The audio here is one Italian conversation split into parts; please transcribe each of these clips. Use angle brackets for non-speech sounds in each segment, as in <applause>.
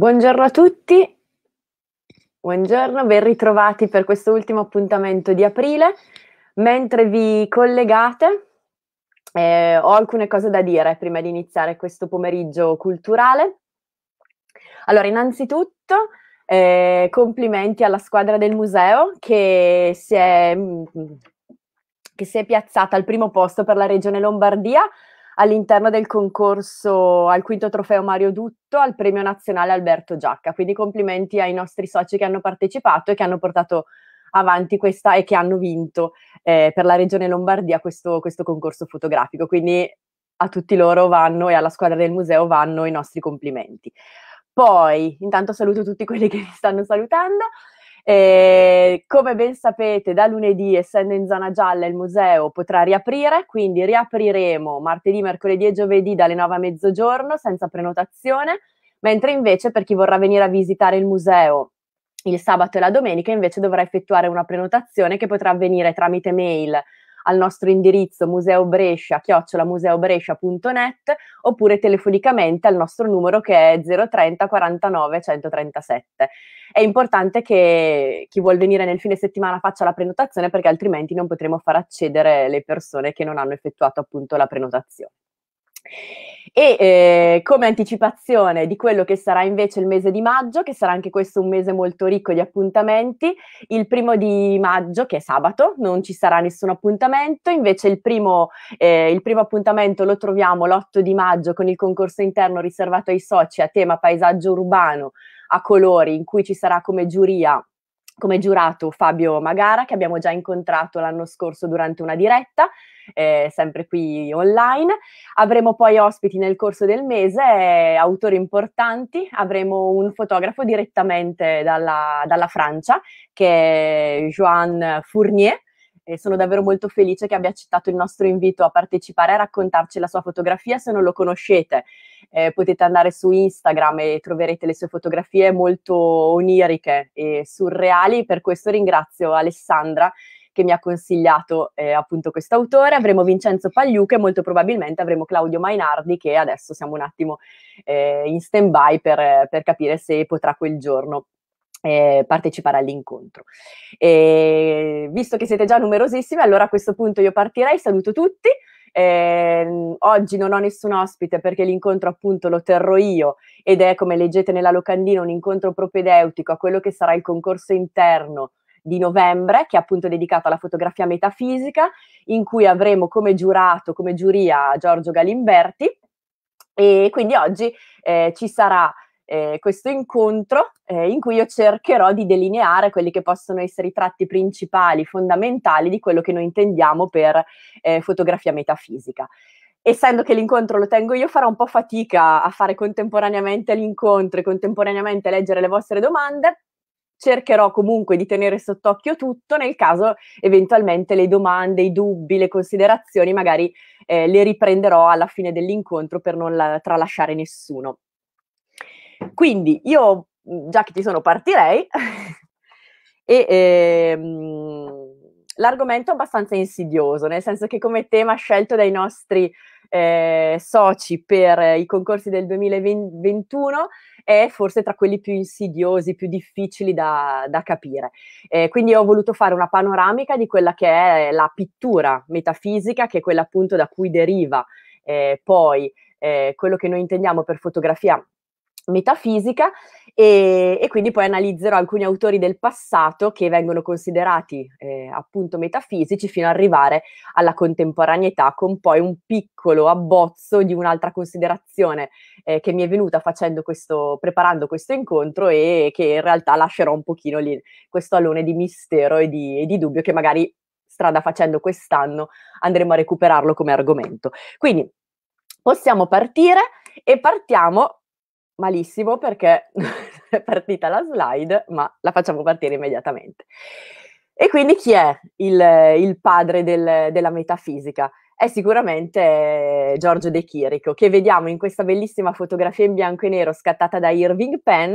Buongiorno a tutti, buongiorno, ben ritrovati per questo ultimo appuntamento di aprile. Mentre vi collegate, eh, ho alcune cose da dire prima di iniziare questo pomeriggio culturale. Allora, innanzitutto, eh, complimenti alla squadra del museo che si, è, mm, che si è piazzata al primo posto per la regione Lombardia all'interno del concorso al quinto trofeo Mario Dutto al premio nazionale Alberto Giacca. Quindi complimenti ai nostri soci che hanno partecipato e che hanno portato avanti questa e che hanno vinto eh, per la regione Lombardia questo, questo concorso fotografico. Quindi a tutti loro vanno e alla squadra del museo vanno i nostri complimenti. Poi, intanto saluto tutti quelli che mi stanno salutando. E come ben sapete, da lunedì, essendo in zona gialla, il museo potrà riaprire, quindi riapriremo martedì, mercoledì e giovedì dalle 9 a mezzogiorno senza prenotazione, mentre invece per chi vorrà venire a visitare il museo il sabato e la domenica invece dovrà effettuare una prenotazione che potrà avvenire tramite mail al nostro indirizzo museobrescia, chiocciolamuseobrescia.net oppure telefonicamente al nostro numero che è 030 49 137. È importante che chi vuol venire nel fine settimana faccia la prenotazione perché altrimenti non potremo far accedere le persone che non hanno effettuato appunto la prenotazione. E eh, come anticipazione di quello che sarà invece il mese di maggio, che sarà anche questo un mese molto ricco di appuntamenti, il primo di maggio, che è sabato, non ci sarà nessun appuntamento, invece il primo, eh, il primo appuntamento lo troviamo l'8 di maggio con il concorso interno riservato ai soci a tema paesaggio urbano a colori, in cui ci sarà come giuria come giurato Fabio Magara, che abbiamo già incontrato l'anno scorso durante una diretta, eh, sempre qui online. Avremo poi ospiti nel corso del mese, eh, autori importanti, avremo un fotografo direttamente dalla, dalla Francia, che è Joan Fournier, e sono davvero molto felice che abbia accettato il nostro invito a partecipare e raccontarci la sua fotografia. Se non lo conoscete, eh, potete andare su Instagram e troverete le sue fotografie molto oniriche e surreali. Per questo ringrazio Alessandra che mi ha consigliato eh, appunto questo autore. Avremo Vincenzo Pagliuca e molto probabilmente avremo Claudio Mainardi che adesso siamo un attimo eh, in stand by per, per capire se potrà quel giorno eh, partecipare all'incontro. E, visto che siete già numerosissimi, allora a questo punto io partirei, saluto tutti. Eh, oggi non ho nessun ospite perché l'incontro appunto lo terrò io ed è come leggete nella locandina un incontro propedeutico a quello che sarà il concorso interno di novembre, che è appunto dedicato alla fotografia metafisica, in cui avremo come giurato, come giuria Giorgio Galimberti. E quindi oggi eh, ci sarà eh, questo incontro eh, in cui io cercherò di delineare quelli che possono essere i tratti principali, fondamentali di quello che noi intendiamo per eh, fotografia metafisica essendo che l'incontro lo tengo io, farò un po' fatica a fare contemporaneamente l'incontro e contemporaneamente leggere le vostre domande. Cercherò comunque di tenere sott'occhio tutto, nel caso eventualmente le domande, i dubbi, le considerazioni, magari eh, le riprenderò alla fine dell'incontro per non la- tralasciare nessuno. Quindi io, mhmm, già che ci sono, partirei. <laughs> e ehm, l'argomento è abbastanza insidioso, nel senso che come tema scelto dai nostri eh, soci per i concorsi del 2021 è forse tra quelli più insidiosi, più difficili da, da capire. Eh, quindi ho voluto fare una panoramica di quella che è la pittura metafisica, che è quella appunto da cui deriva eh, poi eh, quello che noi intendiamo per fotografia metafisica e, e, quindi poi analizzerò alcuni autori del passato che vengono considerati eh, appunto metafisici fino ad arrivare alla contemporaneità con poi un piccolo abbozzo di un'altra considerazione eh, che mi è venuta questo, preparando questo incontro e che in realtà lascerò un pochino lì questo alone di mistero e di, e di dubbio che magari strada facendo quest'anno andremo a recuperarlo come argomento. Quindi possiamo partire e partiamo malissimo perché <laughs> è partita la slide, ma la facciamo partire immediatamente. E quindi chi è il, il padre del, della metafisica? È sicuramente Giorgio De Chirico, che vediamo in questa bellissima fotografia in bianco e nero scattata da Irving Penn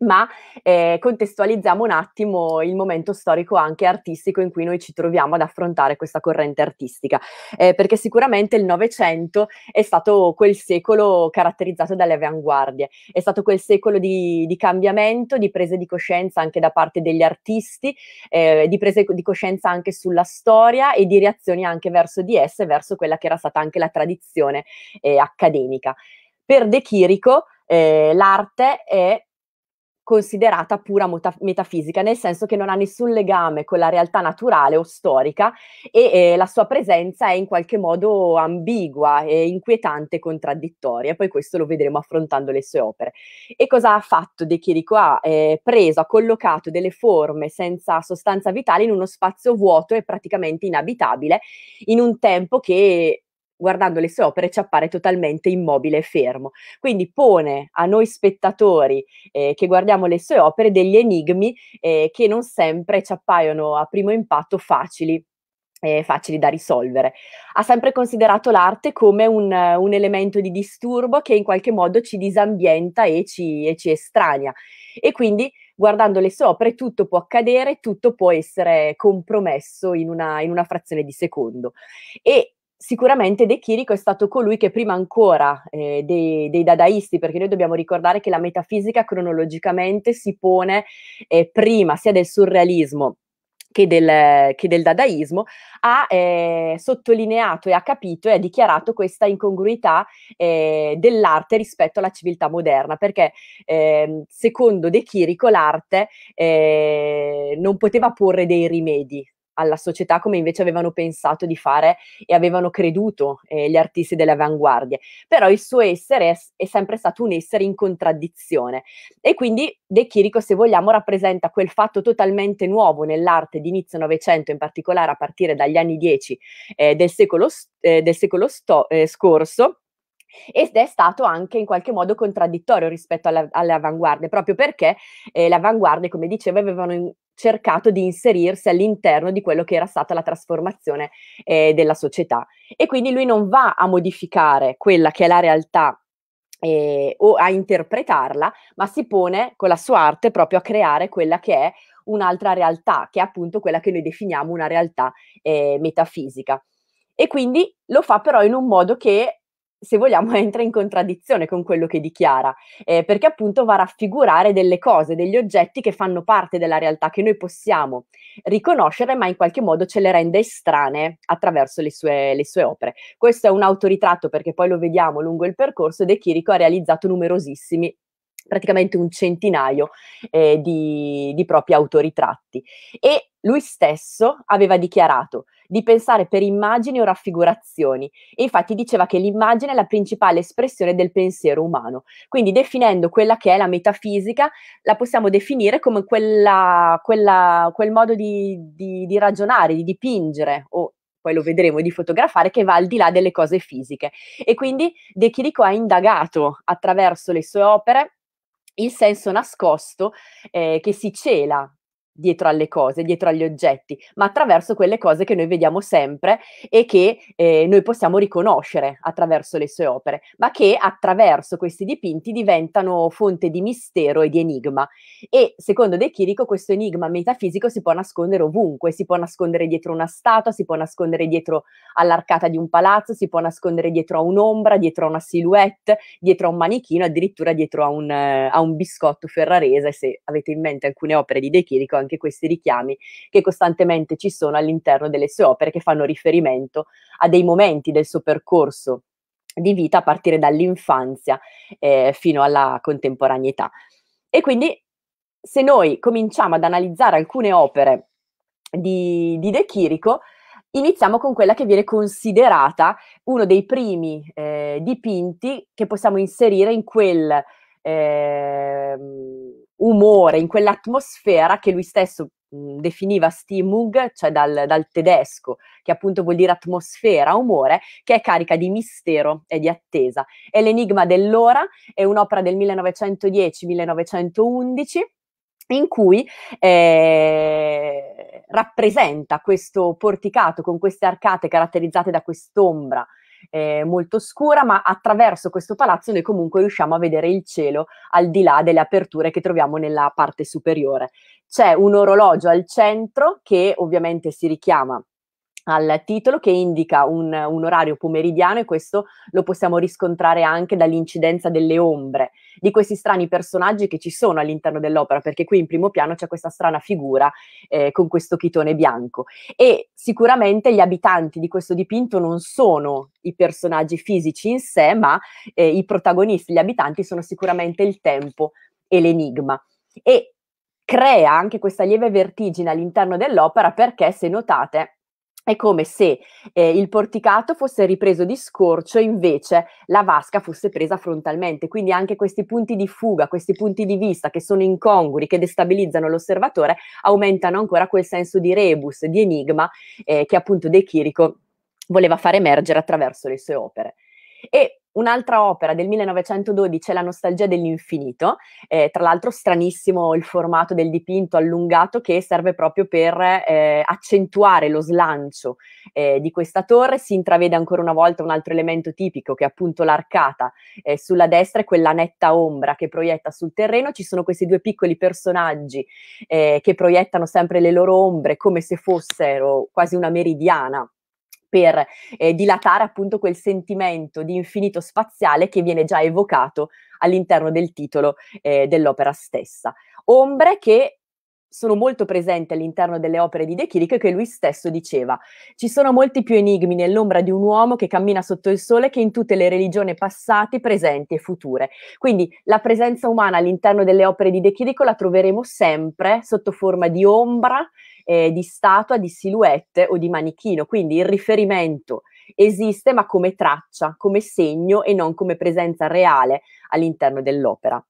ma eh, contestualizziamo un attimo il momento storico anche artistico in cui noi ci troviamo ad affrontare questa corrente artistica, eh, perché sicuramente il Novecento è stato quel secolo caratterizzato dalle avanguardie, è stato quel secolo di, di cambiamento, di prese di coscienza anche da parte degli artisti, eh, di prese di coscienza anche sulla storia e di reazioni anche verso di esse, verso quella che era stata anche la tradizione eh, accademica. Per De Chirico eh, l'arte è considerata pura mota- metafisica, nel senso che non ha nessun legame con la realtà naturale o storica e eh, la sua presenza è in qualche modo ambigua, inquietante e contraddittoria. Poi questo lo vedremo affrontando le sue opere. E cosa ha fatto De Chirico? Ha eh, preso, ha collocato delle forme senza sostanza vitale in uno spazio vuoto e praticamente inabitabile, in un tempo che guardando le sue opere ci appare totalmente immobile e fermo. Quindi pone a noi spettatori eh, che guardiamo le sue opere degli enigmi eh, che non sempre ci appaiono a primo impatto facili eh, facili da risolvere. Ha sempre considerato l'arte come un, un, elemento di disturbo che in qualche modo ci disambienta e ci, e ci estranea. E quindi guardando le sue opere tutto può accadere, tutto può essere compromesso in una, in una frazione di secondo. E sicuramente De Chirico è stato colui che prima ancora eh, dei, dei, dadaisti, perché noi dobbiamo ricordare che la metafisica cronologicamente si pone eh, prima sia del surrealismo che del, che del, dadaismo, ha eh, sottolineato e ha capito e ha dichiarato questa incongruità eh, dell'arte rispetto alla civiltà moderna, perché eh, secondo De Chirico l'arte eh, non poteva porre dei rimedi, alla società come invece avevano pensato di fare e avevano creduto eh, gli artisti delle avanguardie. Però il suo essere è, è sempre stato un essere in contraddizione e quindi De Chirico, se vogliamo, rappresenta quel fatto totalmente nuovo nell'arte di inizio Novecento, in particolare a partire dagli anni 10 eh, del secolo, eh, del secolo sto, eh, scorso ed è stato anche in qualche modo contraddittorio rispetto alla, alle avanguardie, proprio perché eh, le avanguardie, come dicevo, avevano in, cercato di inserirsi all'interno di quello che era stata la trasformazione eh, della società. E quindi lui non va a modificare quella che è la realtà eh, o a interpretarla, ma si pone con la sua arte proprio a creare quella che è un'altra realtà, che è appunto quella che noi definiamo una realtà eh, metafisica. E quindi lo fa però in un modo che se vogliamo, <laughs> entra in contraddizione con quello che dichiara, eh, perché appunto va a raffigurare delle cose, degli oggetti che fanno parte della realtà, che noi possiamo riconoscere, ma in qualche modo ce le rende estranee attraverso le sue, le sue opere. Questo è un autoritratto, perché poi lo vediamo lungo il percorso, De Chirico ha realizzato numerosissimi praticamente un centinaio eh, di, di propri autoritratti e lui stesso aveva dichiarato di pensare per immagini o raffigurazioni. E infatti diceva che l'immagine è la principale espressione del pensiero umano. Quindi definendo quella che è la metafisica, la possiamo definire come quella, quella, quel modo di, di, di ragionare, di dipingere o poi lo vedremo, di fotografare, che va al di là delle cose fisiche. E quindi De Chirico ha indagato attraverso le sue opere il senso nascosto eh, che si cela dietro alle cose, dietro agli oggetti, ma attraverso quelle cose che noi vediamo sempre e che eh, noi possiamo riconoscere attraverso le sue opere, ma che attraverso questi dipinti diventano fonte di mistero e di enigma. E secondo De Chirico questo enigma metafisico si può nascondere ovunque, si può nascondere dietro una statua, si può nascondere dietro all'arcata di un palazzo, si può nascondere dietro a un'ombra, dietro a una silhouette, dietro a un manichino, addirittura dietro a un, eh, a un biscotto ferrarese, se avete in mente alcune opere di De Chirico anche questi richiami che costantemente ci sono all'interno delle sue opere che fanno riferimento a dei momenti del suo percorso di vita a partire dall'infanzia eh, fino alla contemporaneità. E quindi se noi cominciamo ad analizzare alcune opere di, di De Chirico, iniziamo con quella che viene considerata uno dei primi eh, dipinti che possiamo inserire in quel... Eh, umore, in quell'atmosfera che lui stesso mhmm, definiva Stimmung, cioè dal, dal, tedesco, che appunto vuol dire atmosfera, umore, che è carica di mistero e di attesa. È l'enigma dell'ora, è un'opera del 1910-1911 in cui eh, rappresenta questo porticato con queste arcate caratterizzate da quest'ombra eh, molto scura, ma attraverso questo palazzo noi comunque riusciamo a vedere il cielo al di là delle aperture che troviamo nella parte superiore. C'è un orologio al centro che ovviamente si richiama al titolo che indica un, un, orario pomeridiano e questo lo possiamo riscontrare anche dall'incidenza delle ombre di questi strani personaggi che ci sono all'interno dell'opera perché qui in primo piano c'è questa strana figura eh, con questo chitone bianco e sicuramente gli abitanti di questo dipinto non sono i personaggi fisici in sé ma eh, i protagonisti, gli abitanti sono sicuramente il tempo e l'enigma e crea anche questa lieve vertigine all'interno dell'opera perché se notate è come se eh, il porticato fosse ripreso di scorcio e invece la vasca fosse presa frontalmente, quindi anche questi punti di fuga, questi punti di vista che sono incongrui, che destabilizzano l'osservatore, aumentano ancora quel senso di rebus, di enigma eh, che appunto De Chirico voleva far emergere attraverso le sue opere. E Un'altra opera del 1912 è La nostalgia dell'infinito, eh, tra l'altro stranissimo il formato del dipinto allungato che serve proprio per eh, accentuare lo slancio eh, di questa torre. Si intravede ancora una volta un altro elemento tipico che è appunto l'arcata eh, sulla destra e quella netta ombra che proietta sul terreno. Ci sono questi due piccoli personaggi eh, che proiettano sempre le loro ombre come se fossero quasi una meridiana per eh, dilatare appunto quel sentimento di infinito spaziale che viene già evocato all'interno del titolo eh, dell'opera stessa. Ombre che sono molto presenti all'interno delle opere di De Chiric che lui stesso diceva ci sono molti più enigmi nell'ombra di un uomo che cammina sotto il sole che in tutte le religioni passate, presenti e future. Quindi la presenza umana all'interno delle opere di De Chirico la troveremo sempre sotto forma di ombra, eh, di statua, di silhouette o di manichino, quindi il riferimento esiste ma come traccia, come segno e non come presenza reale all'interno dell'opera.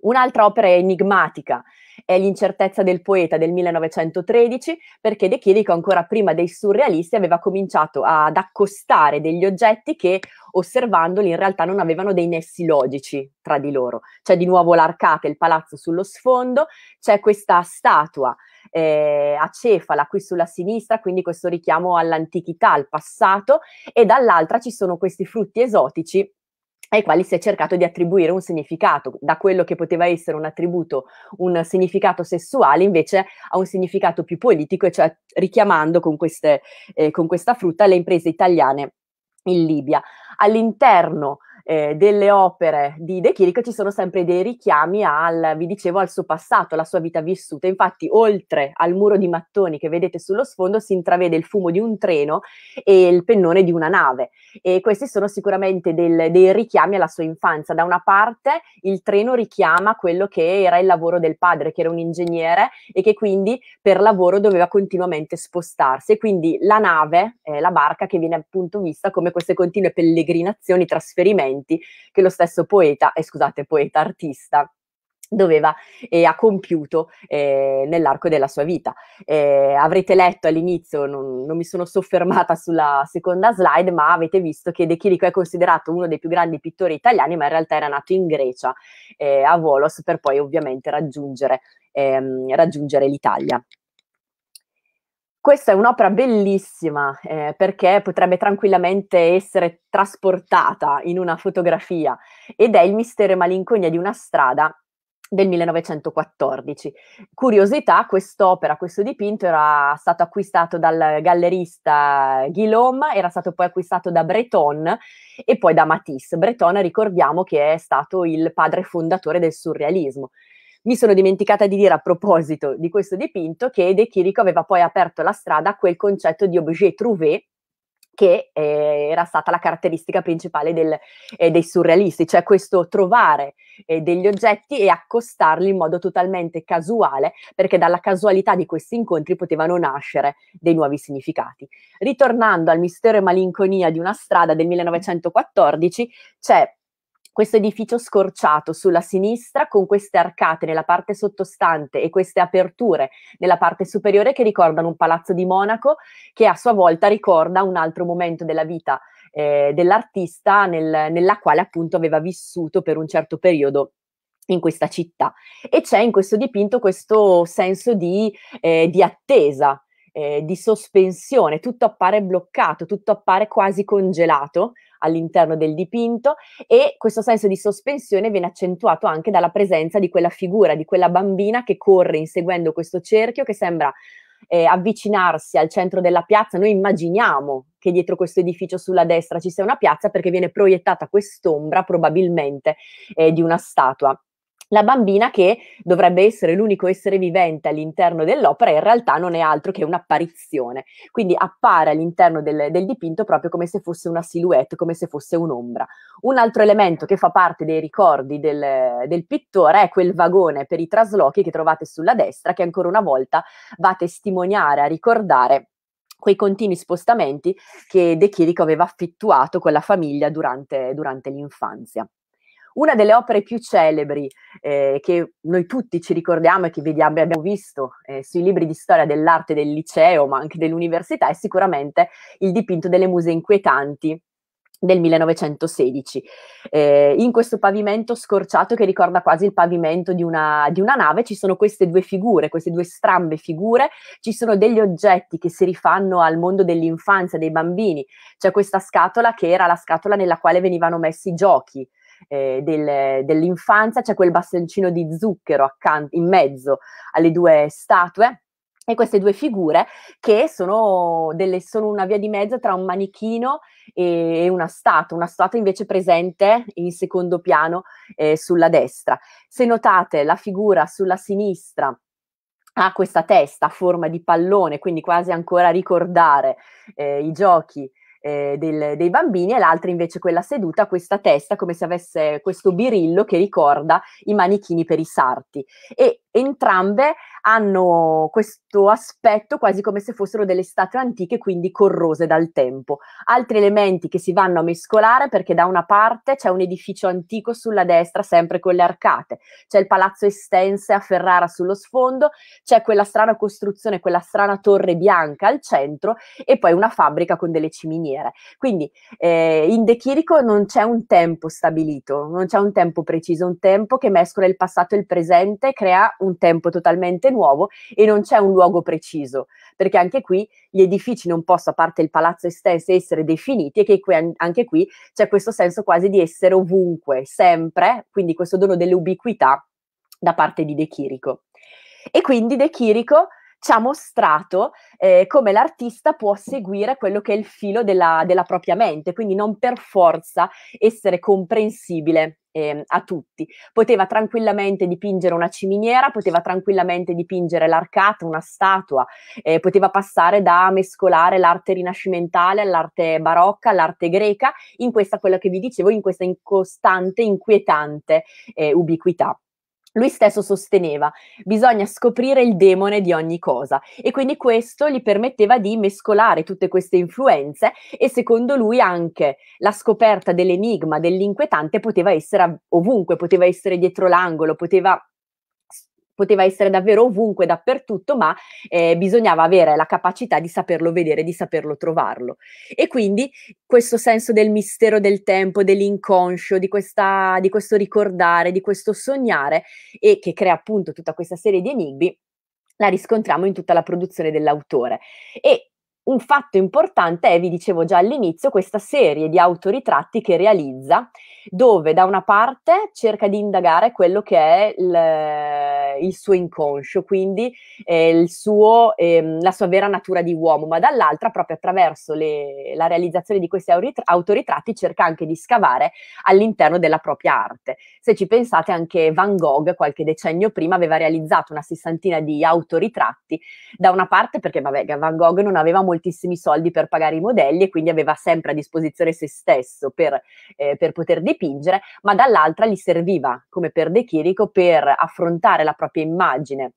Un'altra opera enigmatica è L'incertezza del poeta del 1913, perché De Chirico ancora prima dei surrealisti aveva cominciato ad accostare degli oggetti che osservandoli in realtà non avevano dei nessi logici tra di loro. C'è di nuovo l'arcata, e il palazzo sullo sfondo, c'è questa statua eh, a cefala qui sulla sinistra, quindi questo richiamo all'antichità, al passato, e dall'altra ci sono questi frutti esotici ai quali si è cercato di attribuire un significato, da quello che poteva essere un attributo, un significato sessuale, invece a un significato più politico, e cioè richiamando con, queste, eh, con questa frutta le imprese italiane in Libia. All'interno eh, delle opere di De Chirico ci sono sempre dei richiami al, vi dicevo, al suo passato, alla sua vita vissuta. Infatti, oltre al muro di mattoni che vedete sullo sfondo, si intravede il fumo di un treno e il pennone di una nave. E questi sono sicuramente del, dei richiami alla sua infanzia. Da una parte, il treno richiama quello che era il lavoro del padre, che era un ingegnere e che quindi per lavoro doveva continuamente spostarsi. E quindi la nave, eh, la barca, che viene appunto vista come queste continue pellegrinazioni, trasferimenti investimenti che lo stesso poeta, eh, scusate, poeta artista doveva e eh, ha compiuto eh, nell'arco della sua vita. Eh, avrete letto all'inizio, non, non, mi sono soffermata sulla seconda slide, ma avete visto che De Chirico è considerato uno dei più grandi pittori italiani, ma in realtà era nato in Grecia, eh, a Volos, per poi ovviamente raggiungere, ehm, raggiungere l'Italia. Questa è un'opera bellissima eh, perché potrebbe tranquillamente essere trasportata in una fotografia ed è il mistero e malinconia di una strada del 1914. Curiosità, quest'opera, questo dipinto era stato acquistato dal gallerista Guillaume, era stato poi acquistato da Breton e poi da Matisse. Breton, ricordiamo che è stato il padre fondatore del surrealismo. Mi sono dimenticata di dire a proposito di questo dipinto che De Chirico aveva poi aperto la strada a quel concetto di objet trouvé che eh, era stata la caratteristica principale del, eh, dei surrealisti, cioè questo trovare eh, degli oggetti e accostarli in modo totalmente casuale, perché dalla casualità di questi incontri potevano nascere dei nuovi significati. Ritornando al mistero e malinconia di una strada del 1914, c'è questo edificio scorciato sulla sinistra con queste arcate nella parte sottostante e queste aperture nella parte superiore che ricordano un palazzo di Monaco che a sua volta ricorda un altro momento della vita eh, dell'artista nel, nella quale appunto aveva vissuto per un certo periodo in questa città. E c'è in questo dipinto questo senso di, eh, di attesa, eh, di sospensione, tutto appare bloccato, tutto appare quasi congelato, all'interno del dipinto e questo senso di sospensione viene accentuato anche dalla presenza di quella figura, di quella bambina che corre inseguendo questo cerchio che sembra eh, avvicinarsi al centro della piazza, noi immaginiamo che dietro questo edificio sulla destra ci sia una piazza perché viene proiettata quest'ombra probabilmente eh, di una statua la bambina che dovrebbe essere l'unico essere vivente all'interno dell'opera in realtà non è altro che un'apparizione, quindi appare all'interno del, del, dipinto proprio come se fosse una silhouette, come se fosse un'ombra. Un altro elemento che fa parte dei ricordi del, del pittore è quel vagone per i traslochi che trovate sulla destra che ancora una volta va a testimoniare, a ricordare quei continui spostamenti che De Chirico aveva affittuato con la famiglia durante, durante l'infanzia. Una delle opere più celebri eh, che noi tutti ci ricordiamo e che vediamo, abbiamo visto eh, sui libri di storia dell'arte del liceo, ma anche dell'università, è sicuramente il dipinto delle muse inquietanti del 1916, eh, in questo pavimento scorciato che ricorda quasi il pavimento di una, di una, nave, ci sono queste due figure, queste due strambe figure, ci sono degli oggetti che si rifanno al mondo dell'infanzia, dei bambini, c'è questa scatola che era la scatola nella quale venivano messi i giochi, eh, del, dell'infanzia, c'è quel bastoncino di zucchero accanto, in mezzo alle due statue. E queste due figure che sono, delle, sono una via di mezzo tra un manichino e una statua, una statua invece presente in secondo piano eh, sulla destra. Se notate la figura sulla sinistra ha questa testa a forma di pallone, quindi quasi ancora a ricordare eh, i giochi eh, del, dei bambini e l'altra invece quella seduta questa testa come se avesse questo birillo che ricorda i manichini per i sarti e entrambe hanno questo aspetto quasi come se fossero delle statue antiche, quindi corrose dal tempo. Altri elementi che si vanno a mescolare perché da una parte c'è un edificio antico sulla destra, sempre con le arcate, c'è il palazzo Estense a Ferrara sullo sfondo, c'è quella strana costruzione, quella strana torre bianca al centro e poi una fabbrica con delle ciminiere. Quindi eh, in De Chirico non c'è un tempo stabilito, non c'è un tempo preciso, un tempo che mescola il passato e il presente, crea un tempo totalmente completamente nuovo e non c'è un luogo preciso, perché anche qui gli edifici non possono, a parte il palazzo estenso, essere definiti e che qui, anche qui c'è questo senso quasi di essere ovunque, sempre, quindi questo dono dell'ubiquità da parte di De Chirico. E quindi De Chirico ci ha mostrato eh, come l'artista può seguire quello che è il filo della, della propria mente, quindi non per forza essere comprensibile eh, a tutti. Poteva tranquillamente dipingere una ciminiera, poteva tranquillamente dipingere l'arcata, una statua, eh, poteva passare da mescolare l'arte rinascimentale all'arte barocca, all'arte greca, in questa, quello che vi dicevo, in questa incostante, inquietante eh, ubiquità. Lui stesso sosteneva, bisogna scoprire il demone di ogni cosa e quindi questo gli permetteva di mescolare tutte queste influenze e secondo lui anche la scoperta dell'enigma, dell'inquietante poteva essere ovunque, poteva essere dietro l'angolo, poteva poteva essere davvero ovunque, dappertutto, ma eh, bisognava avere la capacità di saperlo vedere, di saperlo trovarlo. E quindi questo senso del mistero del tempo, dell'inconscio, di, questa, di questo ricordare, di questo sognare, e che crea appunto tutta questa serie di enigmi, la riscontriamo in tutta la produzione dell'autore. E un fatto importante è, vi dicevo già all'inizio, questa serie di autoritratti che realizza, dove da una parte cerca di indagare quello che è il, il suo inconscio, quindi eh, suo, eh, la sua vera natura di uomo, ma dall'altra, proprio attraverso le, la realizzazione di questi autoritratti, cerca anche di scavare all'interno della propria arte. Se ci pensate, anche Van Gogh, qualche decennio prima, aveva realizzato una sessantina di autoritratti, da una parte perché vabbè, Van Gogh non aveva molto moltissimi soldi per pagare i modelli e quindi aveva sempre a disposizione se stesso per, eh, per poter dipingere, ma dall'altra gli serviva come per De Chirico per affrontare la propria immagine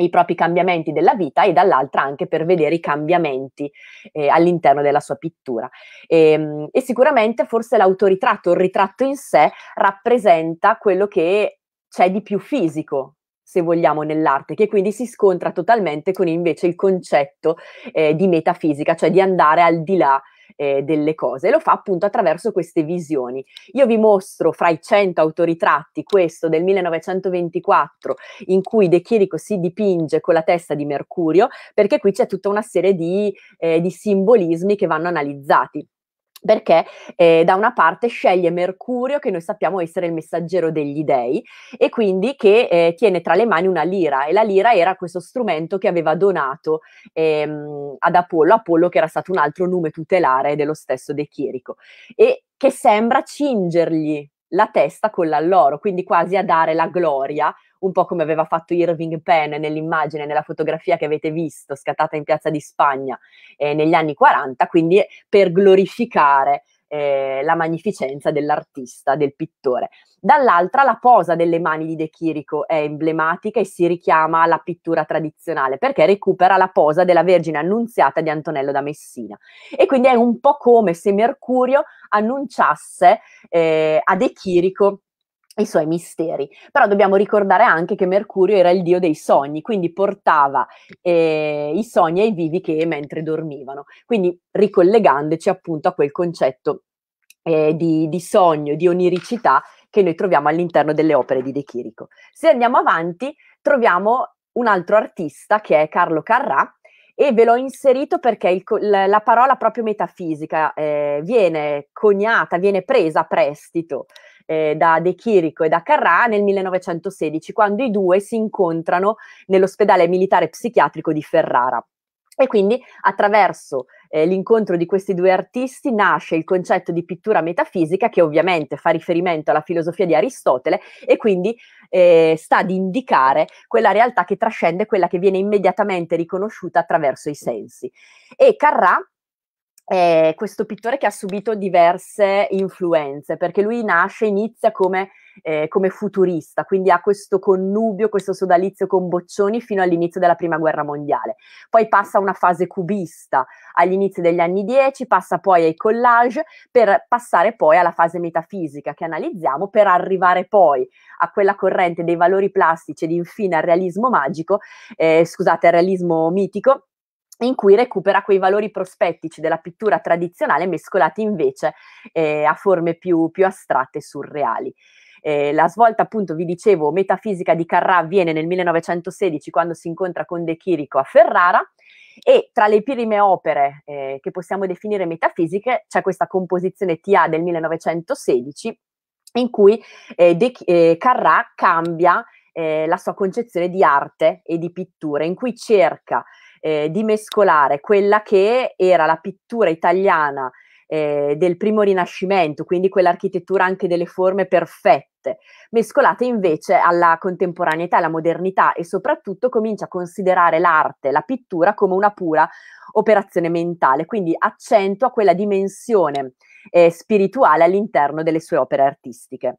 i propri cambiamenti della vita e dall'altra anche per vedere i cambiamenti eh, all'interno della sua pittura. E, ehm, e sicuramente forse l'autoritratto, il ritratto in sé, rappresenta quello che c'è di più fisico se vogliamo, nell'arte, che quindi si scontra totalmente con invece il concetto eh, di metafisica, cioè di andare al di là eh, delle cose. E lo fa appunto attraverso queste visioni. Io vi mostro fra i 100 autoritratti questo del 1924 in cui De Chirico si dipinge con la testa di Mercurio, perché qui c'è tutta una serie di, eh, di simbolismi che vanno analizzati perché eh, da una parte sceglie Mercurio, che noi sappiamo essere il messaggero degli dei, e quindi che eh, tiene tra le mani una lira, e la lira era questo strumento che aveva donato ehm, ad Apollo, Apollo che era stato un altro nome tutelare dello stesso De Chirico, e che sembra cingergli la testa con l'alloro, quindi quasi a dare la gloria un po' come aveva fatto Irving Penn nell'immagine, nella fotografia che avete visto, scattata in Piazza di Spagna eh, negli anni 40, quindi per glorificare eh, la magnificenza dell'artista, del pittore. Dall'altra la posa delle mani di De Chirico è emblematica e si richiama alla pittura tradizionale perché recupera la posa della Vergine Annunziata di Antonello da Messina. E quindi è un po' come se Mercurio annunciasse eh, a De Chirico i suoi misteri. Però dobbiamo ricordare anche che Mercurio era il dio dei sogni, quindi portava eh, i sogni ai vivi che mentre dormivano, quindi ricollegandoci appunto a quel concetto eh, di, di sogno, di oniricità che noi troviamo all'interno delle opere di De Chirico. Se andiamo avanti, troviamo un altro artista che è Carlo Carrà, e ve l'ho inserito perché il, la, parola proprio metafisica eh, viene coniata, viene presa a prestito eh, da De Chirico e da Carrà nel 1916, quando i due si incontrano nell'ospedale militare psichiatrico di Ferrara. E quindi attraverso eh, l'incontro di questi due artisti nasce il concetto di pittura metafisica che ovviamente fa riferimento alla filosofia di Aristotele e quindi eh, sta ad indicare quella realtà che trascende quella che viene immediatamente riconosciuta attraverso i sensi. E Carrà è questo pittore che ha subito diverse influenze, perché lui nasce, inizia come, eh, come, futurista, quindi ha questo connubio, questo sodalizio con Boccioni fino all'inizio della Prima Guerra Mondiale. Poi passa a una fase cubista agli inizi degli anni 10, passa poi ai collage, per passare poi alla fase metafisica che analizziamo, per arrivare poi a quella corrente dei valori plastici ed infine al realismo magico, eh, scusate, al realismo mitico in cui recupera quei valori prospettici della pittura tradizionale mescolati invece eh, a forme più, più astratte e surreali. Eh, la svolta, appunto, vi dicevo, metafisica di Carrà avviene nel 1916 quando si incontra con De Chirico a Ferrara e tra le prime opere eh, che possiamo definire metafisiche c'è questa composizione TA del 1916 in cui eh, De, eh, Carrà cambia eh, la sua concezione di arte e di pittura, in cui cerca eh, di mescolare quella che era la pittura italiana eh, del primo rinascimento, quindi quell'architettura anche delle forme perfette, mescolate invece alla contemporaneità, alla modernità e soprattutto comincia a considerare l'arte, la pittura come una pura operazione mentale, quindi accento a quella dimensione eh, spirituale all'interno delle sue opere artistiche.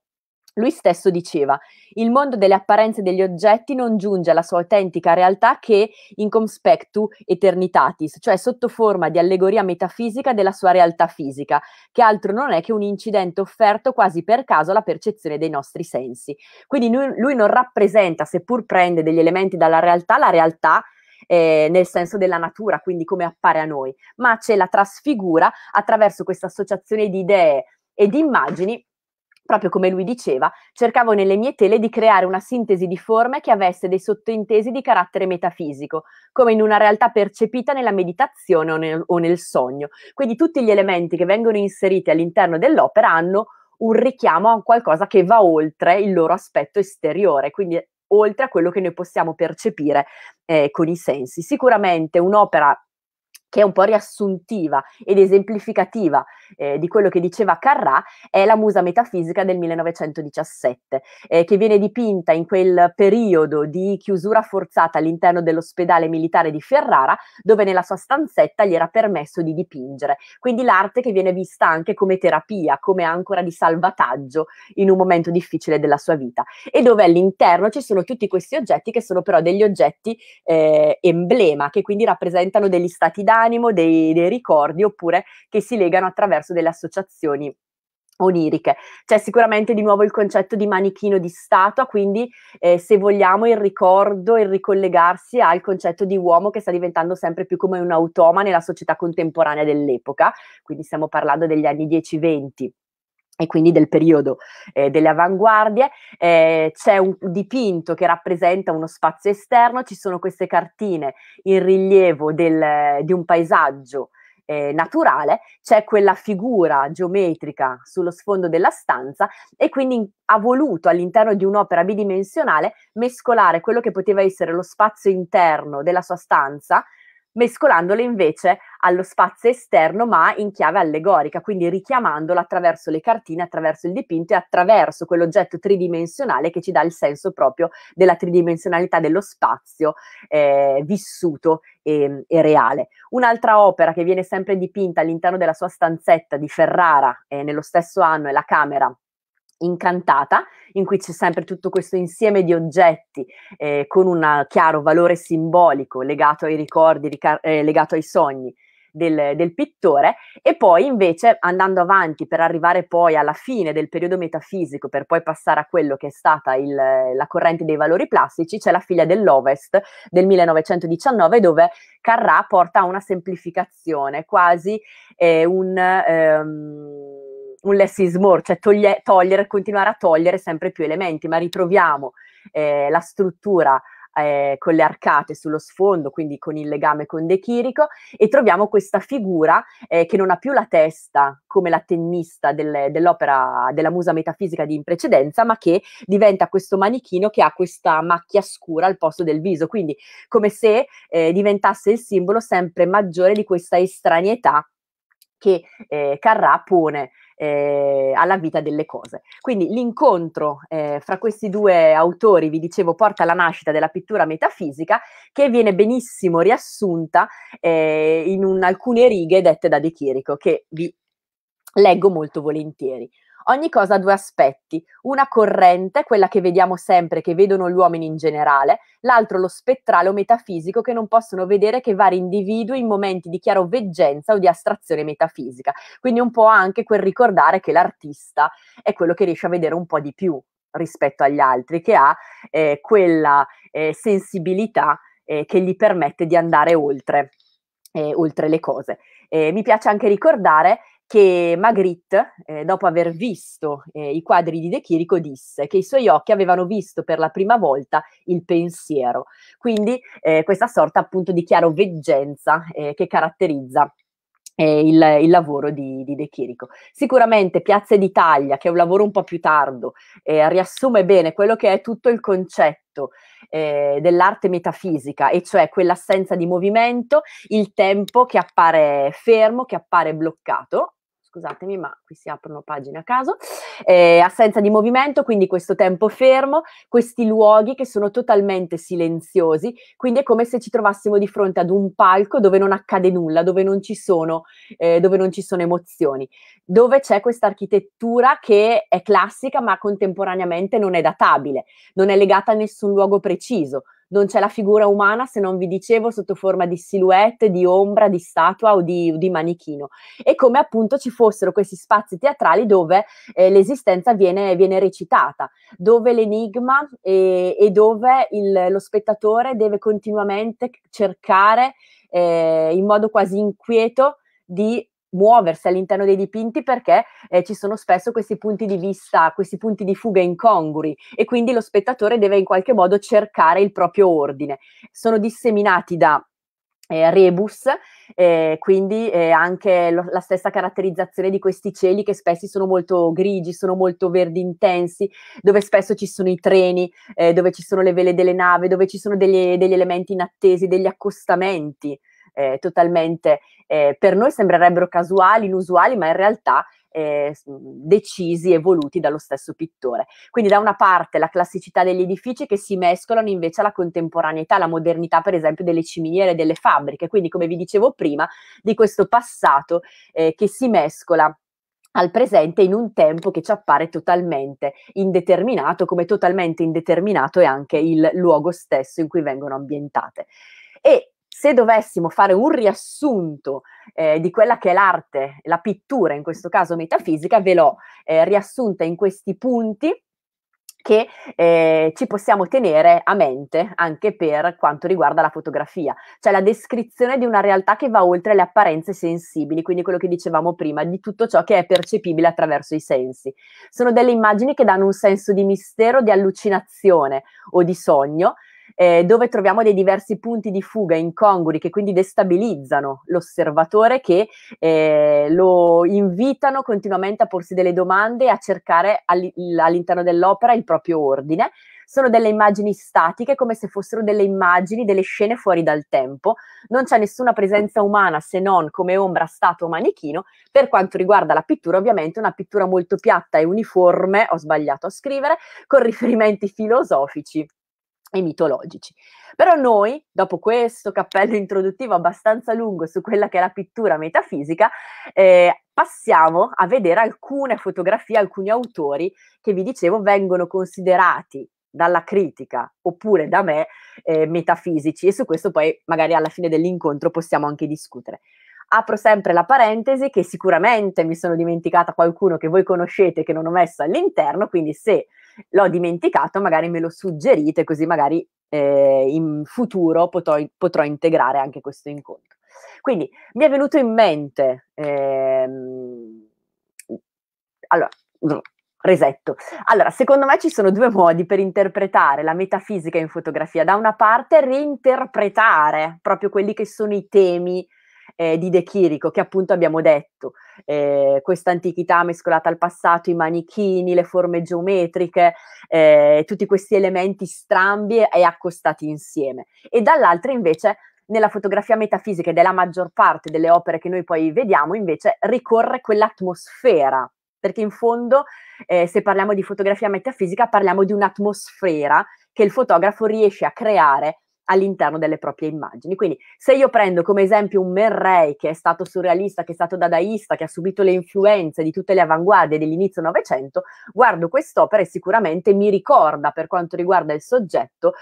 Lui stesso diceva, il mondo delle apparenze degli oggetti non giunge alla sua autentica realtà che in conspectu eternitatis, cioè sotto forma di allegoria metafisica della sua realtà fisica, che altro non è che un incidente offerto quasi per caso alla percezione dei nostri sensi. Quindi lui, lui non rappresenta, seppur prende degli elementi dalla realtà, la realtà eh, nel senso della natura, quindi come appare a noi, ma ce la trasfigura attraverso questa associazione di idee e di immagini proprio come lui diceva, cercavo nelle mie tele di creare una sintesi di forme che avesse dei sottointesi di carattere metafisico, come in una realtà percepita nella meditazione o nel, o nel sogno. Quindi tutti gli elementi che vengono inseriti all'interno dell'opera hanno un richiamo a qualcosa che va oltre il loro aspetto esteriore, quindi oltre a quello che noi possiamo percepire eh, con i sensi. Sicuramente un'opera che è un po' riassuntiva ed esemplificativa eh, di quello che diceva Carrà, è la musa metafisica del 1917, eh, che viene dipinta in quel periodo di chiusura forzata all'interno dell'ospedale militare di Ferrara, dove nella sua stanzetta gli era permesso di dipingere. Quindi l'arte che viene vista anche come terapia, come ancora di salvataggio in un momento difficile della sua vita, e dove all'interno ci sono tutti questi oggetti che sono però degli oggetti eh, emblema, che quindi rappresentano degli stati d'animo, dell'animo, dei, dei ricordi, oppure che si legano attraverso delle associazioni oniriche. C'è sicuramente di nuovo il concetto di manichino di statua, quindi eh, se vogliamo il ricordo, il ricollegarsi al concetto di uomo che sta diventando sempre più come un automa nella società contemporanea dell'epoca, quindi stiamo parlando degli anni 10-20 e quindi del periodo eh, delle avanguardie. Eh, c'è un dipinto che rappresenta uno spazio esterno, ci sono queste cartine in rilievo del, di un paesaggio eh, naturale, c'è quella figura geometrica sullo sfondo della stanza e quindi ha voluto all'interno di un'opera bidimensionale mescolare quello che poteva essere lo spazio interno della sua stanza, mescolandole invece allo spazio esterno ma in chiave allegorica, quindi richiamandola attraverso le cartine, attraverso il dipinto e attraverso quell'oggetto tridimensionale che ci dà il senso proprio della tridimensionalità dello spazio eh, vissuto e, e, reale. Un'altra opera che viene sempre dipinta all'interno della sua stanzetta di Ferrara eh, nello stesso anno è la Camera incantata, in cui c'è sempre tutto questo insieme di oggetti eh, con un chiaro valore simbolico legato ai ricordi, rica- eh, legato ai sogni. Del, del, pittore e poi invece andando avanti per arrivare poi alla fine del periodo metafisico per poi passare a quello che è stata il, la corrente dei valori plastici c'è la figlia dell'Ovest del 1919 dove Carrà porta a una semplificazione quasi eh, un... Ehm, un less is more, cioè toglie, togliere, continuare a togliere sempre più elementi, ma ritroviamo eh, la struttura eh, con le arcate sullo sfondo, quindi con il legame con De Chirico, e troviamo questa figura eh, che non ha più la testa come la tennista del, dell'opera della musa metafisica di in precedenza, ma che diventa questo manichino che ha questa macchia scura al posto del viso, quindi come se eh, diventasse il simbolo sempre maggiore di questa estranietà che eh, Carrà pone eh, alla vita delle cose. Quindi l'incontro eh, fra questi due autori, vi dicevo, porta alla nascita della pittura metafisica che viene benissimo riassunta eh, in un, alcune righe dette da De Chirico che vi leggo molto volentieri ogni cosa ha due aspetti. Una corrente, quella che vediamo sempre, che vedono gli uomini in generale, l'altro lo spettrale o metafisico che non possono vedere che vari individui in momenti di chiaroveggenza o di astrazione metafisica. Quindi un po' anche quel ricordare che l'artista è quello che riesce a vedere un po' di più rispetto agli altri, che ha eh, quella eh, sensibilità eh, che gli permette di andare oltre, eh, oltre le cose. Eh, mi piace anche ricordare che Magritte, eh, dopo aver visto eh, i quadri di De Chirico, disse che i suoi occhi avevano visto per la prima volta il pensiero, quindi eh, questa sorta appunto di chiaroveggenza eh, che caratterizza eh, il, il, lavoro di, di, De Chirico. Sicuramente Piazze d'Italia, che è un lavoro un po' più tardo, eh, riassume bene quello che è tutto il concetto eh, dell'arte metafisica, e cioè quell'assenza di movimento, il tempo che appare fermo, che appare bloccato, scusatemi, ma qui si aprono pagine a caso, eh, assenza di movimento, quindi questo tempo fermo, questi luoghi che sono totalmente silenziosi, quindi è come se ci trovassimo di fronte ad un palco dove non accade nulla, dove non ci sono, eh, dove non ci sono emozioni, dove c'è questa architettura che è classica ma contemporaneamente non è databile, non è legata a nessun luogo preciso non c'è la figura umana se non vi dicevo sotto forma di silhouette, di ombra, di statua o di, di manichino. E come appunto ci fossero questi spazi teatrali dove eh, l'esistenza viene, viene, recitata, dove l'enigma e, e dove il, lo spettatore deve continuamente cercare eh, in modo quasi inquieto di muoversi all'interno dei dipinti perché eh, ci sono spesso questi punti di vista, questi punti di fuga incongrui e quindi lo spettatore deve in qualche modo cercare il proprio ordine. Sono disseminati da eh, rebus, eh, quindi eh, anche lo, la stessa caratterizzazione di questi cieli che spesso sono molto grigi, sono molto verdi intensi, dove spesso ci sono i treni, eh, dove ci sono le vele delle navi, dove ci sono degli, degli elementi inattesi, degli accostamenti eh, totalmente, eh, per noi sembrerebbero casuali, inusuali, ma in realtà eh, decisi e voluti dallo stesso pittore. Quindi da una parte la classicità degli edifici che si mescolano invece alla contemporaneità, alla modernità per esempio delle ciminiere, e delle fabbriche, quindi come vi dicevo prima di questo passato eh, che si mescola al presente in un tempo che ci appare totalmente indeterminato, come totalmente indeterminato è anche il luogo stesso in cui vengono ambientate. E se dovessimo fare un riassunto eh, di quella che è l'arte, la pittura, in questo caso metafisica, ve l'ho eh, riassunta in questi punti che eh, ci possiamo tenere a mente anche per quanto riguarda la fotografia, cioè la descrizione di una realtà che va oltre le apparenze sensibili, quindi quello che dicevamo prima, di tutto ciò che è percepibile attraverso i sensi. Sono delle immagini che danno un senso di mistero, di allucinazione o di sogno, eh, dove troviamo dei diversi punti di fuga incongrui che quindi destabilizzano l'osservatore, che eh, lo invitano continuamente a porsi delle domande e a cercare all'interno dell'opera il proprio ordine. Sono delle immagini statiche, come se fossero delle immagini, delle scene fuori dal tempo. Non c'è nessuna presenza umana se non come ombra, stato o manichino. Per quanto riguarda la pittura, ovviamente, una pittura molto piatta e uniforme, ho sbagliato a scrivere, con riferimenti filosofici e mitologici. Però noi, dopo questo cappello introduttivo abbastanza lungo su quella che è la pittura metafisica, eh, passiamo a vedere alcune fotografie, alcuni autori che vi dicevo vengono considerati dalla critica oppure da me eh, metafisici e su questo poi magari alla fine dell'incontro possiamo anche discutere. Apro sempre la parentesi che sicuramente mi sono dimenticata qualcuno che voi conoscete che non ho messo all'interno, quindi se l'ho dimenticato, magari me lo suggerite così magari eh, in futuro potrò, potrò, integrare anche questo incontro. Quindi mi è venuto in mente, ehm, allora, Resetto. Allora, secondo me ci sono due modi per interpretare la metafisica in fotografia. Da una parte, reinterpretare proprio quelli che sono i temi eh, di De Chirico, che appunto abbiamo detto, eh, questa antichità mescolata al passato, i manichini, le forme geometriche, eh, tutti questi elementi strambi e accostati insieme. E dall'altra invece, nella fotografia metafisica e della maggior parte delle opere che noi poi vediamo, invece ricorre quell'atmosfera, perché in fondo eh, se parliamo di fotografia metafisica parliamo di un'atmosfera che il fotografo riesce a creare all'interno delle proprie immagini. Quindi se io prendo come esempio un Merrey che è stato surrealista, che è stato dadaista, che ha subito le influenze di tutte le avanguardie dell'inizio Novecento, guardo quest'opera e sicuramente mi ricorda per quanto riguarda il soggetto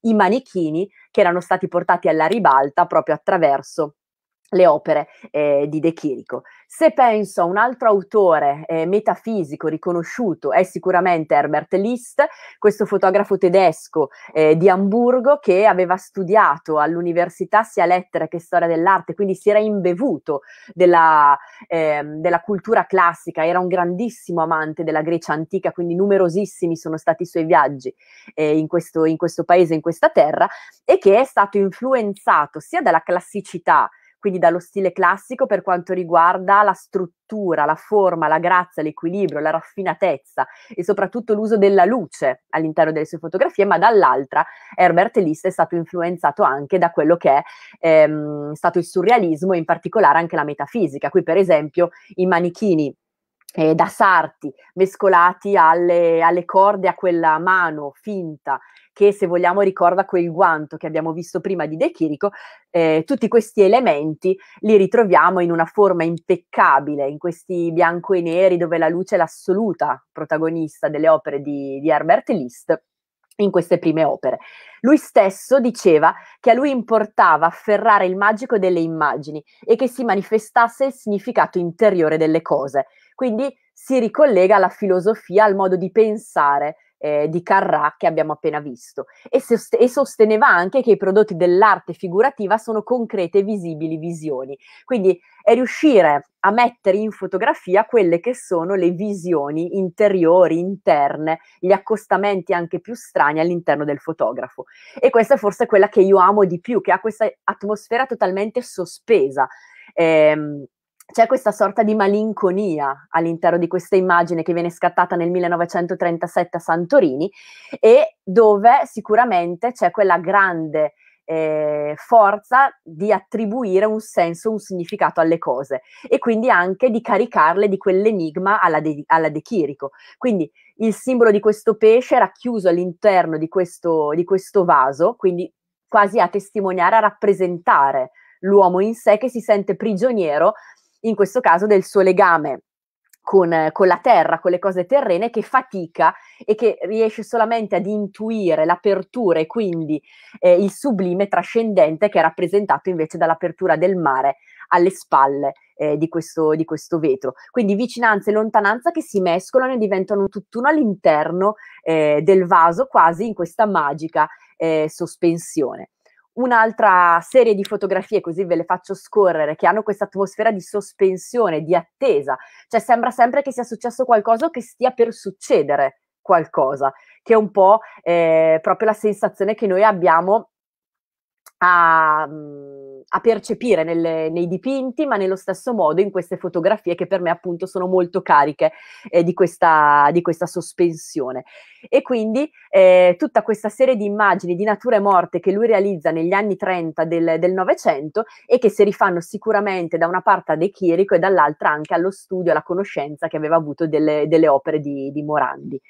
i manichini che erano stati portati alla ribalta proprio attraverso le opere eh, di De Chirico. Se penso a un altro autore eh, metafisico riconosciuto è sicuramente Herbert List, questo fotografo tedesco eh, di Amburgo che aveva studiato all'università sia lettere che storia dell'arte, quindi si era imbevuto della, ehm, della cultura classica, era un grandissimo amante della Grecia antica, quindi numerosissimi sono stati i suoi viaggi eh, in questo, in questo paese, in questa terra, e che è stato influenzato sia dalla classicità, quindi dallo stile classico per quanto riguarda la struttura, la forma, la grazia, l'equilibrio, la raffinatezza e soprattutto l'uso della luce all'interno delle sue fotografie, ma dall'altra Herbert List è stato influenzato anche da quello che è ehm, stato il surrealismo e in particolare anche la metafisica. Qui per esempio i manichini eh, da sarti mescolati alle, alle, corde a quella mano finta che se vogliamo ricorda quel guanto che abbiamo visto prima di De Chirico, eh, tutti questi elementi li ritroviamo in una forma impeccabile, in questi bianco e neri dove la luce è l'assoluta protagonista delle opere di, di Herbert List in queste prime opere. Lui stesso diceva che a lui importava afferrare il magico delle immagini e che si manifestasse il significato interiore delle cose. Quindi si ricollega alla filosofia, al modo di pensare eh, di Carrà che abbiamo appena visto e, sost- e, sosteneva anche che i prodotti dell'arte figurativa sono concrete e visibili visioni. Quindi è riuscire a mettere in fotografia quelle che sono le visioni interiori, interne, gli accostamenti anche più strani all'interno del fotografo. E questa è forse quella che io amo di più, che ha questa atmosfera totalmente sospesa. Ehm, c'è questa sorta di malinconia all'interno di questa immagine che viene scattata nel 1937 a Santorini e dove sicuramente c'è quella grande eh, forza di attribuire un senso, un significato alle cose e quindi anche di caricarle di quell'enigma alla de, alla de Chirico. Quindi il simbolo di questo pesce racchiuso all'interno di questo, di questo vaso, quindi quasi a testimoniare, a rappresentare l'uomo in sé che si sente prigioniero in questo caso del suo legame con, con, la terra, con le cose terrene, che fatica e che riesce solamente ad intuire l'apertura e quindi eh, il sublime trascendente che è rappresentato invece dall'apertura del mare alle spalle eh, di, questo, di, questo, vetro. Quindi vicinanza e lontananza che si mescolano e diventano tutt'uno all'interno eh, del vaso, quasi in questa magica eh, sospensione un'altra serie di fotografie, così ve le faccio scorrere, che hanno questa atmosfera di sospensione, di attesa, cioè sembra sempre che sia successo qualcosa o che stia per succedere qualcosa, che è un po' eh, proprio la sensazione che noi abbiamo a... Mh, mm, a percepire nelle, nei dipinti, ma nello stesso modo in queste fotografie che per me appunto sono molto cariche eh, di, questa, di, questa, sospensione. E quindi eh, tutta questa serie di immagini di nature morte che lui realizza negli anni 30 del Novecento e che si rifanno sicuramente da una parte a De Chirico e dall'altra anche allo studio, alla conoscenza che aveva avuto delle, delle opere di, di Morandi.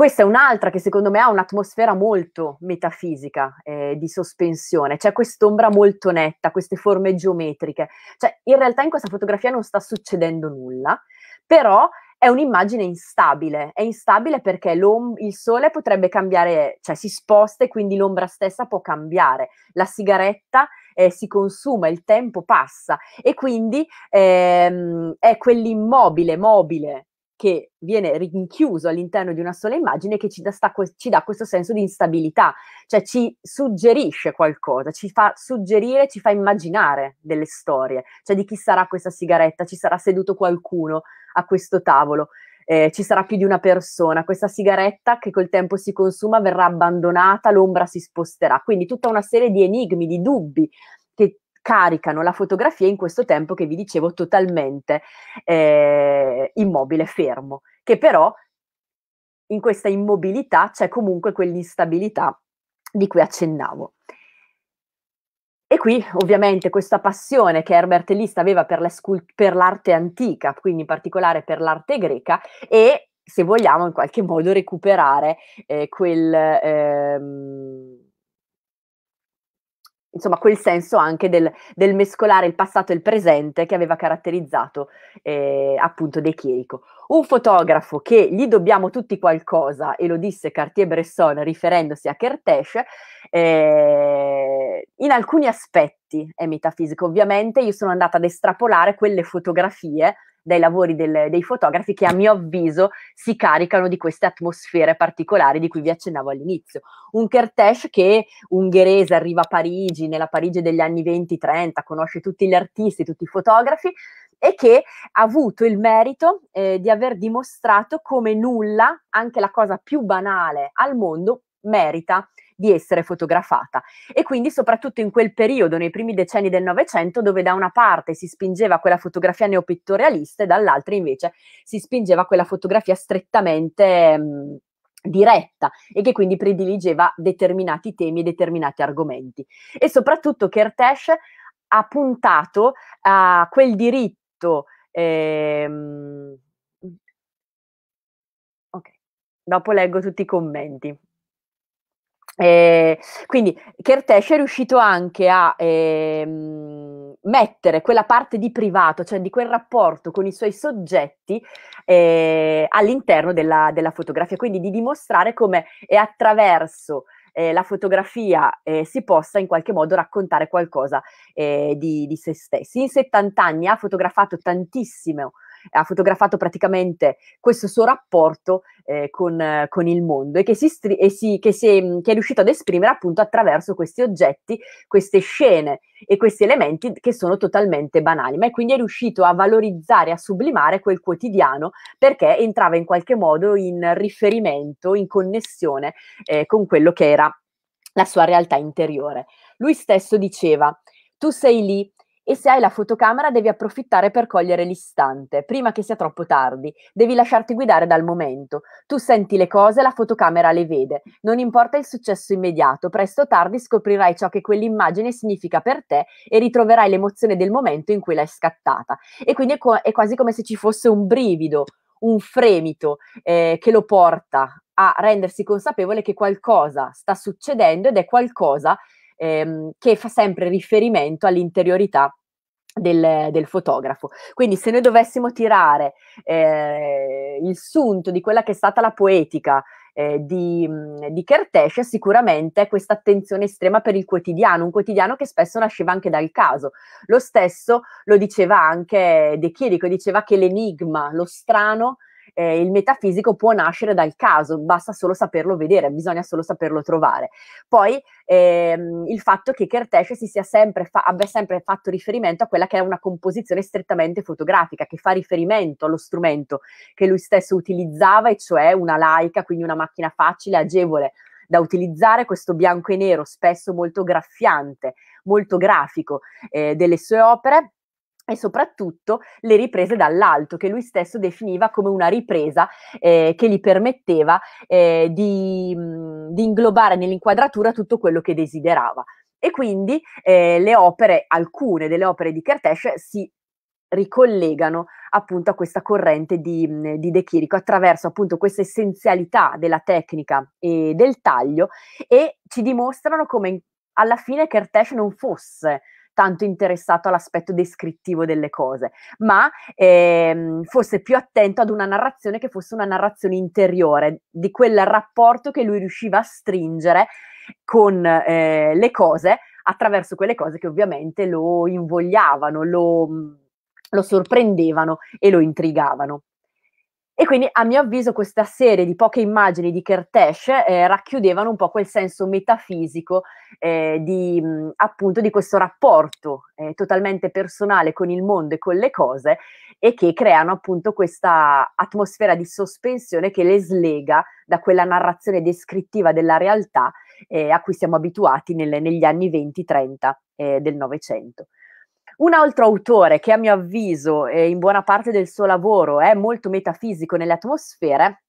Questa è un'altra che secondo me ha un'atmosfera molto metafisica eh, di sospensione, c'è quest'ombra molto netta, queste forme geometriche. Cioè, in realtà in questa fotografia non sta succedendo nulla, però è un'immagine instabile, è instabile perché il sole potrebbe cambiare, cioè si sposta e quindi l'ombra stessa può cambiare, la sigaretta eh, si consuma, il tempo passa e quindi ehm, è quell'immobile, mobile che viene rinchiuso all'interno di una sola immagine che ci dà, sta, ci dà questo senso di instabilità, cioè ci suggerisce qualcosa, ci fa suggerire, ci fa immaginare delle storie, cioè di chi sarà questa sigaretta, ci sarà seduto qualcuno a questo tavolo. Eh, ci sarà più di una persona, questa sigaretta che col tempo si consuma verrà abbandonata, l'ombra si sposterà, quindi tutta una serie di enigmi, di dubbi, caricano la fotografia in questo tempo che vi dicevo totalmente eh, immobile, fermo, che però in questa immobilità c'è comunque quell'instabilità di cui accennavo. E qui ovviamente questa passione che Herbert List aveva per, la scult- per l'arte antica, quindi in particolare per l'arte greca, e se vogliamo in qualche modo recuperare eh, quel... Ehm, insomma, quel senso anche del, del, mescolare il passato e il presente che aveva caratterizzato eh, appunto De Chirico. Un fotografo che gli dobbiamo tutti qualcosa, e lo disse Cartier-Bresson riferendosi a Kertész, eh, in alcuni aspetti è metafisico. Ovviamente io sono andata ad estrapolare quelle fotografie dai lavori del, dei fotografi che a mio avviso si caricano di queste atmosfere particolari di cui vi accennavo all'inizio. Un Kertesh che ungherese arriva a Parigi, nella Parigi degli anni 20-30, conosce tutti gli artisti, tutti i fotografi e che ha avuto il merito eh, di aver dimostrato come nulla, anche la cosa più banale al mondo, merita di essere fotografata. E quindi soprattutto in quel periodo, nei primi decenni del Novecento, dove da una parte si spingeva quella fotografia neopittorialista e dall'altra invece si spingeva quella fotografia strettamente... Mh, mm, diretta e che quindi prediligeva determinati temi e determinati argomenti. E soprattutto Kertesh ha puntato a quel diritto. Ehm... Ok, dopo leggo tutti i commenti. Eh, quindi Kertesh è riuscito anche a ehm, mettere quella parte di privato, cioè di quel rapporto con i suoi soggetti eh, all'interno della, della, fotografia, quindi di dimostrare come è attraverso eh, la fotografia eh, si possa in qualche modo raccontare qualcosa eh, di, di, se stessi. In 70 anni ha fotografato tantissimo ha fotografato praticamente questo suo rapporto eh, con, con, il mondo e, che, si, stri- e si, che, si è, mm, che, è, riuscito ad esprimere appunto attraverso questi oggetti, queste scene e questi elementi che sono totalmente banali, ma è quindi è riuscito a valorizzare, a sublimare quel quotidiano perché entrava in qualche modo in riferimento, in connessione eh, con quello che era la sua realtà interiore. Lui stesso diceva, tu sei lì e se hai la fotocamera devi approfittare per cogliere l'istante, prima che sia troppo tardi, devi lasciarti guidare dal momento. Tu senti le cose, la fotocamera le vede, non importa il successo immediato, presto o tardi scoprirai ciò che quell'immagine significa per te e ritroverai l'emozione del momento in cui l'hai scattata. E quindi è, co- è quasi come se ci fosse un brivido, un fremito eh, che lo porta a rendersi consapevole che qualcosa sta succedendo ed è qualcosa ehm, che fa sempre riferimento all'interiorità del, del, fotografo. Quindi se noi dovessimo tirare eh, il sunto di quella che è stata la poetica eh, di, di Kertesh, sicuramente questa attenzione estrema per il quotidiano, un quotidiano che spesso nasceva anche dal caso. Lo stesso lo diceva anche De Chirico, diceva che l'enigma, lo strano eh, il metafisico può nascere dal caso, basta solo saperlo vedere, bisogna solo saperlo trovare. Poi ehm, il fatto che Kertesh sempre fa- abbia sempre fatto riferimento a quella che è una composizione strettamente fotografica, che fa riferimento allo strumento che lui stesso utilizzava, e cioè una laica, quindi una macchina facile, agevole da utilizzare, questo bianco e nero spesso molto graffiante, molto grafico eh, delle sue opere e soprattutto le riprese dall'alto, che lui stesso definiva come una ripresa eh, che gli permetteva eh, di, di, inglobare nell'inquadratura tutto quello che desiderava. E quindi eh, le opere, alcune delle opere di Kertesh si ricollegano appunto a questa corrente di, di De Chirico attraverso appunto questa essenzialità della tecnica e del taglio e ci dimostrano come alla fine Kertesh non fosse tanto interessato all'aspetto descrittivo delle cose, ma ehm, fosse più attento ad una narrazione che fosse una narrazione interiore, di quel rapporto che lui riusciva a stringere con eh, le cose attraverso quelle cose che ovviamente lo invogliavano, lo, mm, lo sorprendevano e lo intrigavano. E quindi a mio avviso questa serie di poche immagini di Kertesh eh, racchiudevano un po' quel senso metafisico eh, di, mh, appunto, di questo rapporto eh, totalmente personale con il mondo e con le cose e che creano appunto questa atmosfera di sospensione che le slega da quella narrazione descrittiva della realtà eh, a cui siamo abituati nel, negli anni 20-30 eh, del Novecento. Un altro autore che a mio avviso eh, in buona parte del suo lavoro è molto metafisico nelle atmosfere,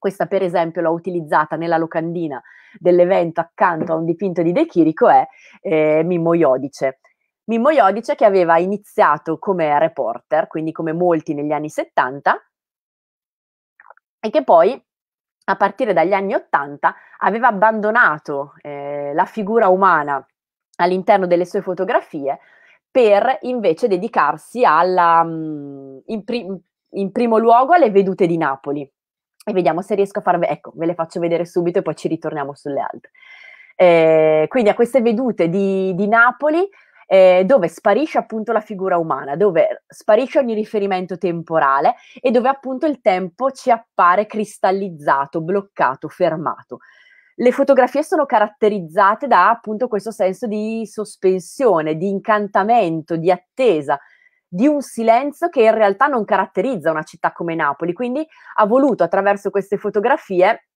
questa per esempio l'ho utilizzata nella locandina dell'evento accanto a un dipinto di De Chirico, è eh, Mimmo Iodice. Mimmo Iodice che aveva iniziato come reporter, quindi come molti negli anni 70, e che poi a partire dagli anni 80 aveva abbandonato eh, la figura umana all'interno delle sue fotografie per invece dedicarsi alla, mm, in, pri- in primo luogo alle vedute di Napoli. E vediamo se riesco a farvi, ecco, ve le faccio vedere subito e poi ci ritorniamo sulle altre. Eh, quindi a queste vedute di, di Napoli eh, dove sparisce appunto la figura umana, dove sparisce ogni riferimento temporale e dove appunto il tempo ci appare cristallizzato, bloccato, fermato le fotografie sono caratterizzate da appunto questo senso di sospensione, di incantamento, di attesa, di un silenzio che in realtà non caratterizza una città come Napoli. Quindi ha voluto attraverso queste fotografie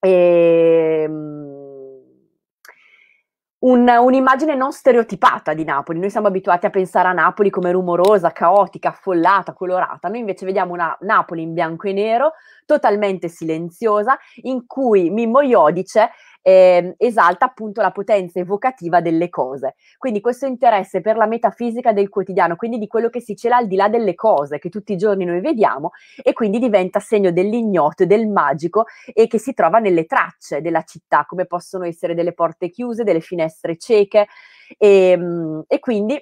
ehm, un, un'immagine non stereotipata di Napoli. Noi siamo abituati a pensare a Napoli come rumorosa, caotica, affollata, colorata. Noi invece vediamo una Napoli in bianco e nero, totalmente silenziosa, in cui Mimmo Iodice eh, esalta appunto la potenza evocativa delle cose. Quindi questo interesse per la metafisica del quotidiano, quindi di quello che si cela al di là delle cose che tutti i giorni noi vediamo e quindi diventa segno dell'ignoto del magico e che si trova nelle tracce della città, come possono essere delle porte chiuse, delle finestre cieche e, ehm, e quindi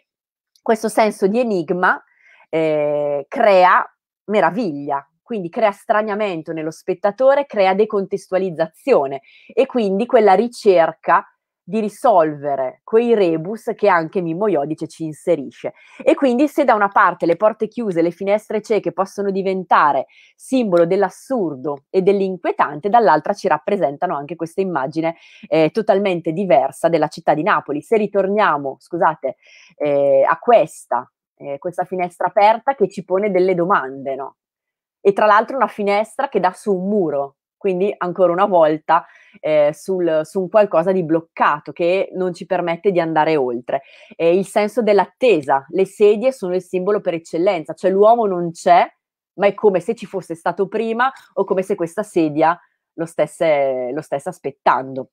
questo senso di enigma eh, crea meraviglia, quindi crea straniamento nello spettatore, crea decontestualizzazione e quindi quella ricerca di risolvere quei rebus che anche Mimmo Iodice ci inserisce. E quindi se da una parte le porte chiuse, le finestre cieche possono diventare simbolo dell'assurdo e dell'inquietante, dall'altra ci rappresentano anche questa immagine eh, totalmente diversa della città di Napoli. Se ritorniamo, scusate, eh, a questa, eh, questa finestra aperta che ci pone delle domande, no? e tra l'altro una finestra che dà su un muro, quindi ancora una volta eh, sul, su un qualcosa di bloccato che non ci permette di andare oltre. Eh, il senso dell'attesa, le sedie sono il simbolo per eccellenza, cioè l'uomo non c'è, ma è come se ci fosse stato prima o come se questa sedia lo stesse, lo stesse aspettando.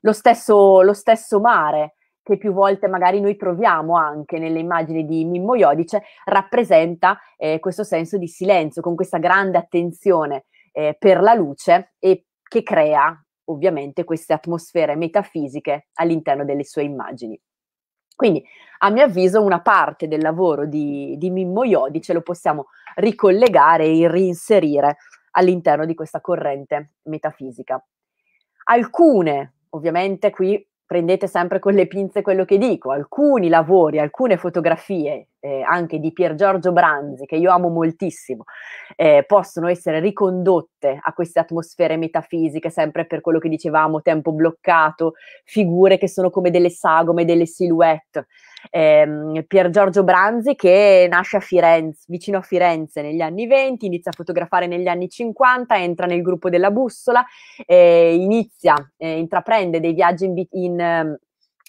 Lo stesso, lo stesso mare, che più volte magari noi troviamo anche nelle immagini di Mimmo Iodice, rappresenta eh, questo senso di silenzio, con questa grande attenzione eh, per la luce e che crea ovviamente queste atmosfere metafisiche all'interno delle sue immagini. Quindi, a mio avviso, una parte del lavoro di, di Mimmo Iodice lo possiamo ricollegare e reinserire all'interno di questa corrente metafisica. Alcune, ovviamente qui prendete sempre con le pinze quello che dico, alcuni lavori, alcune fotografie eh, anche di Pier Giorgio Branzi, che io amo moltissimo, eh, possono essere ricondotte a queste atmosfere metafisiche, sempre per quello che dicevamo, tempo bloccato, figure che sono come delle sagome, delle silhouette ehm, Pier Giorgio Branzi che nasce a Firenze, vicino a Firenze negli anni 20, inizia a fotografare negli anni 50, entra nel gruppo della bussola, eh, inizia, eh, intraprende dei viaggi in, in ehm,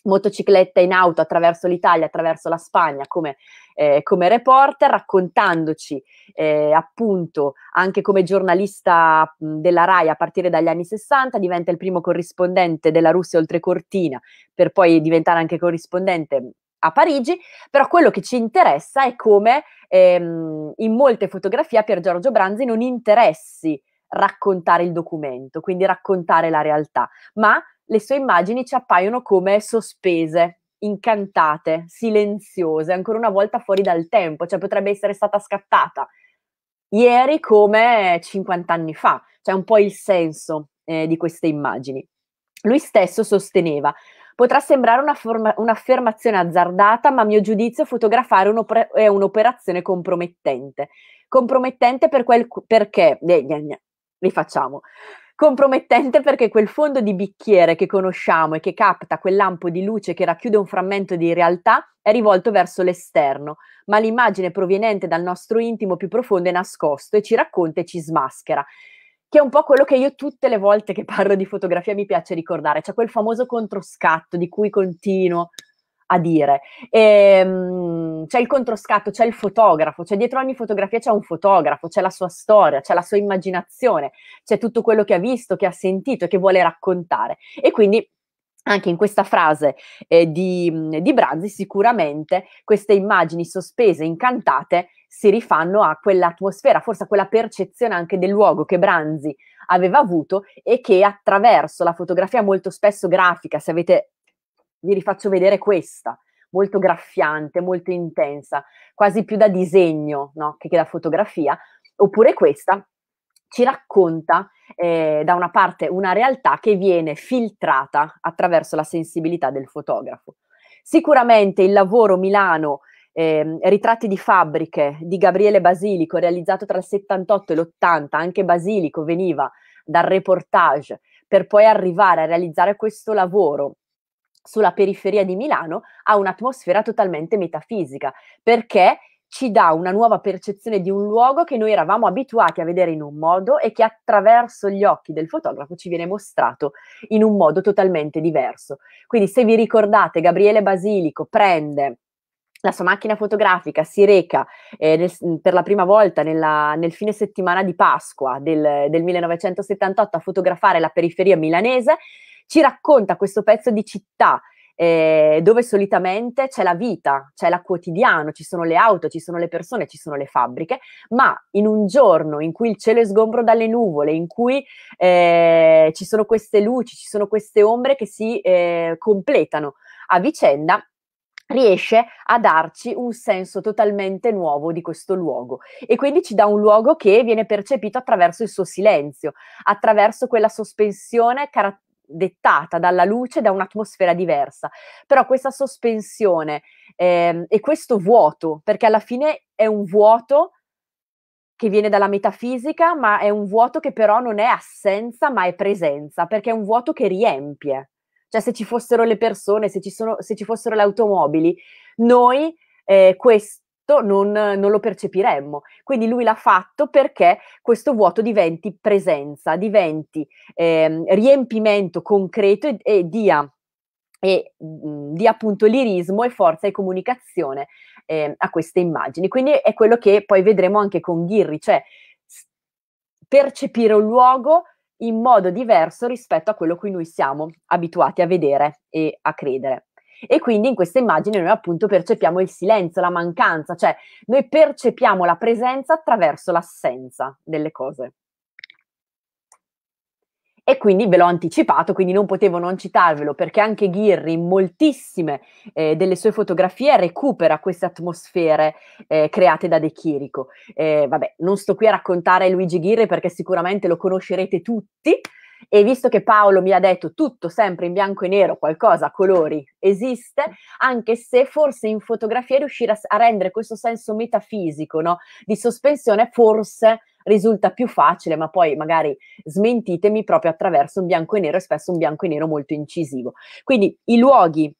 motocicletta in auto attraverso l'Italia, attraverso la Spagna come, eh, come reporter, raccontandoci eh, appunto anche come giornalista della RAI a partire dagli anni 60, diventa il primo corrispondente della Russia oltre Cortina, per poi diventare anche corrispondente a Parigi, però quello che ci interessa è come ehm, in molte fotografie Pier Giorgio Branzi non interessi raccontare il documento, quindi raccontare la realtà, ma le sue immagini ci appaiono come sospese, incantate, silenziose, ancora una volta fuori dal tempo, cioè potrebbe essere stata scattata ieri come 50 anni fa, cioè un po' il senso eh, di queste immagini. Lui stesso sosteneva Potrà sembrare una forma, un'affermazione azzardata, ma a mio giudizio fotografare è un'operazione compromettente. Compromettente per quel, perché... Eh, gna, gna, rifacciamo compromettente perché quel fondo di bicchiere che conosciamo e che capta quel lampo di luce che racchiude un frammento di realtà è rivolto verso l'esterno, ma l'immagine proveniente dal nostro intimo più profondo è nascosto e ci racconta e ci smaschera che è un po' quello che io tutte le volte che parlo di fotografia mi piace ricordare, cioè quel famoso controscatto di cui continuo a dire. E, um, c'è il controscatto, c'è il fotografo, cioè dietro ogni fotografia c'è un fotografo, c'è la sua storia, c'è la sua immaginazione, c'è tutto quello che ha visto, che ha sentito e che vuole raccontare. E quindi anche in questa frase eh, di, di Branzi sicuramente queste immagini sospese, incantate, si rifanno a quell'atmosfera, forse a quella percezione anche del luogo che Branzi aveva avuto e che attraverso la fotografia molto spesso grafica, se avete, vi rifaccio vedere questa, molto graffiante, molto intensa, quasi più da disegno no? che, che da fotografia, oppure questa ci racconta eh, da una parte una realtà che viene filtrata attraverso la sensibilità del fotografo. Sicuramente il lavoro Milano eh, Ritratti di fabbriche di Gabriele Basilico, realizzato tra il 78 e l'80, anche Basilico veniva dal reportage per poi arrivare a realizzare questo lavoro sulla periferia di Milano, ha un'atmosfera totalmente metafisica, perché ci dà una nuova percezione di un luogo che noi eravamo abituati a vedere in un modo e che attraverso gli occhi del fotografo ci viene mostrato in un modo totalmente diverso. Quindi se vi ricordate, Gabriele Basilico prende la sua macchina fotografica si reca eh, nel, per la prima volta nella, nel fine settimana di Pasqua del, del 1978 a fotografare la periferia milanese, ci racconta questo pezzo di città eh, dove solitamente c'è la vita, c'è la quotidiano, ci sono le auto, ci sono le persone, ci sono le fabbriche, ma in un giorno in cui il cielo è sgombro dalle nuvole, in cui eh, ci sono queste luci, ci sono queste ombre che si eh, completano a vicenda, riesce a darci un senso totalmente nuovo di questo luogo e quindi ci dà un luogo che viene percepito attraverso il suo silenzio, attraverso quella sospensione caratteristica dettata dalla luce, da un'atmosfera diversa. Però questa sospensione eh, e questo vuoto, perché alla fine è un vuoto che viene dalla metafisica, ma è un vuoto che però non è assenza, ma è presenza, perché è un vuoto che riempie. Cioè se ci fossero le persone, se ci, sono, se ci fossero le automobili, noi eh, questo non, non, lo percepiremmo. Quindi lui l'ha fatto perché questo vuoto diventi presenza, diventi eh, riempimento concreto e, e dia e mh, mm, appunto lirismo e forza e comunicazione eh, a queste immagini. Quindi è quello che poi vedremo anche con Ghirri, cioè percepire un luogo, in modo diverso rispetto a quello cui noi siamo abituati a vedere e a credere. E quindi in questa immagine noi appunto percepiamo il silenzio, la mancanza, cioè noi percepiamo la presenza attraverso l'assenza delle cose e quindi ve l'ho anticipato, quindi non potevo non citarvelo perché anche Ghirri in moltissime eh, delle sue fotografie recupera queste atmosfere eh, create da De Chirico. Eh, vabbè, non sto qui a raccontare Luigi Ghirri perché sicuramente lo conoscerete tutti, e visto che Paolo mi ha detto tutto sempre in bianco e nero, qualcosa a colori esiste, anche se forse in fotografia riuscire a, a rendere questo senso metafisico no? di sospensione forse risulta più facile, ma poi magari smentitemi proprio attraverso un bianco e nero e spesso un bianco e nero molto incisivo. Quindi i luoghi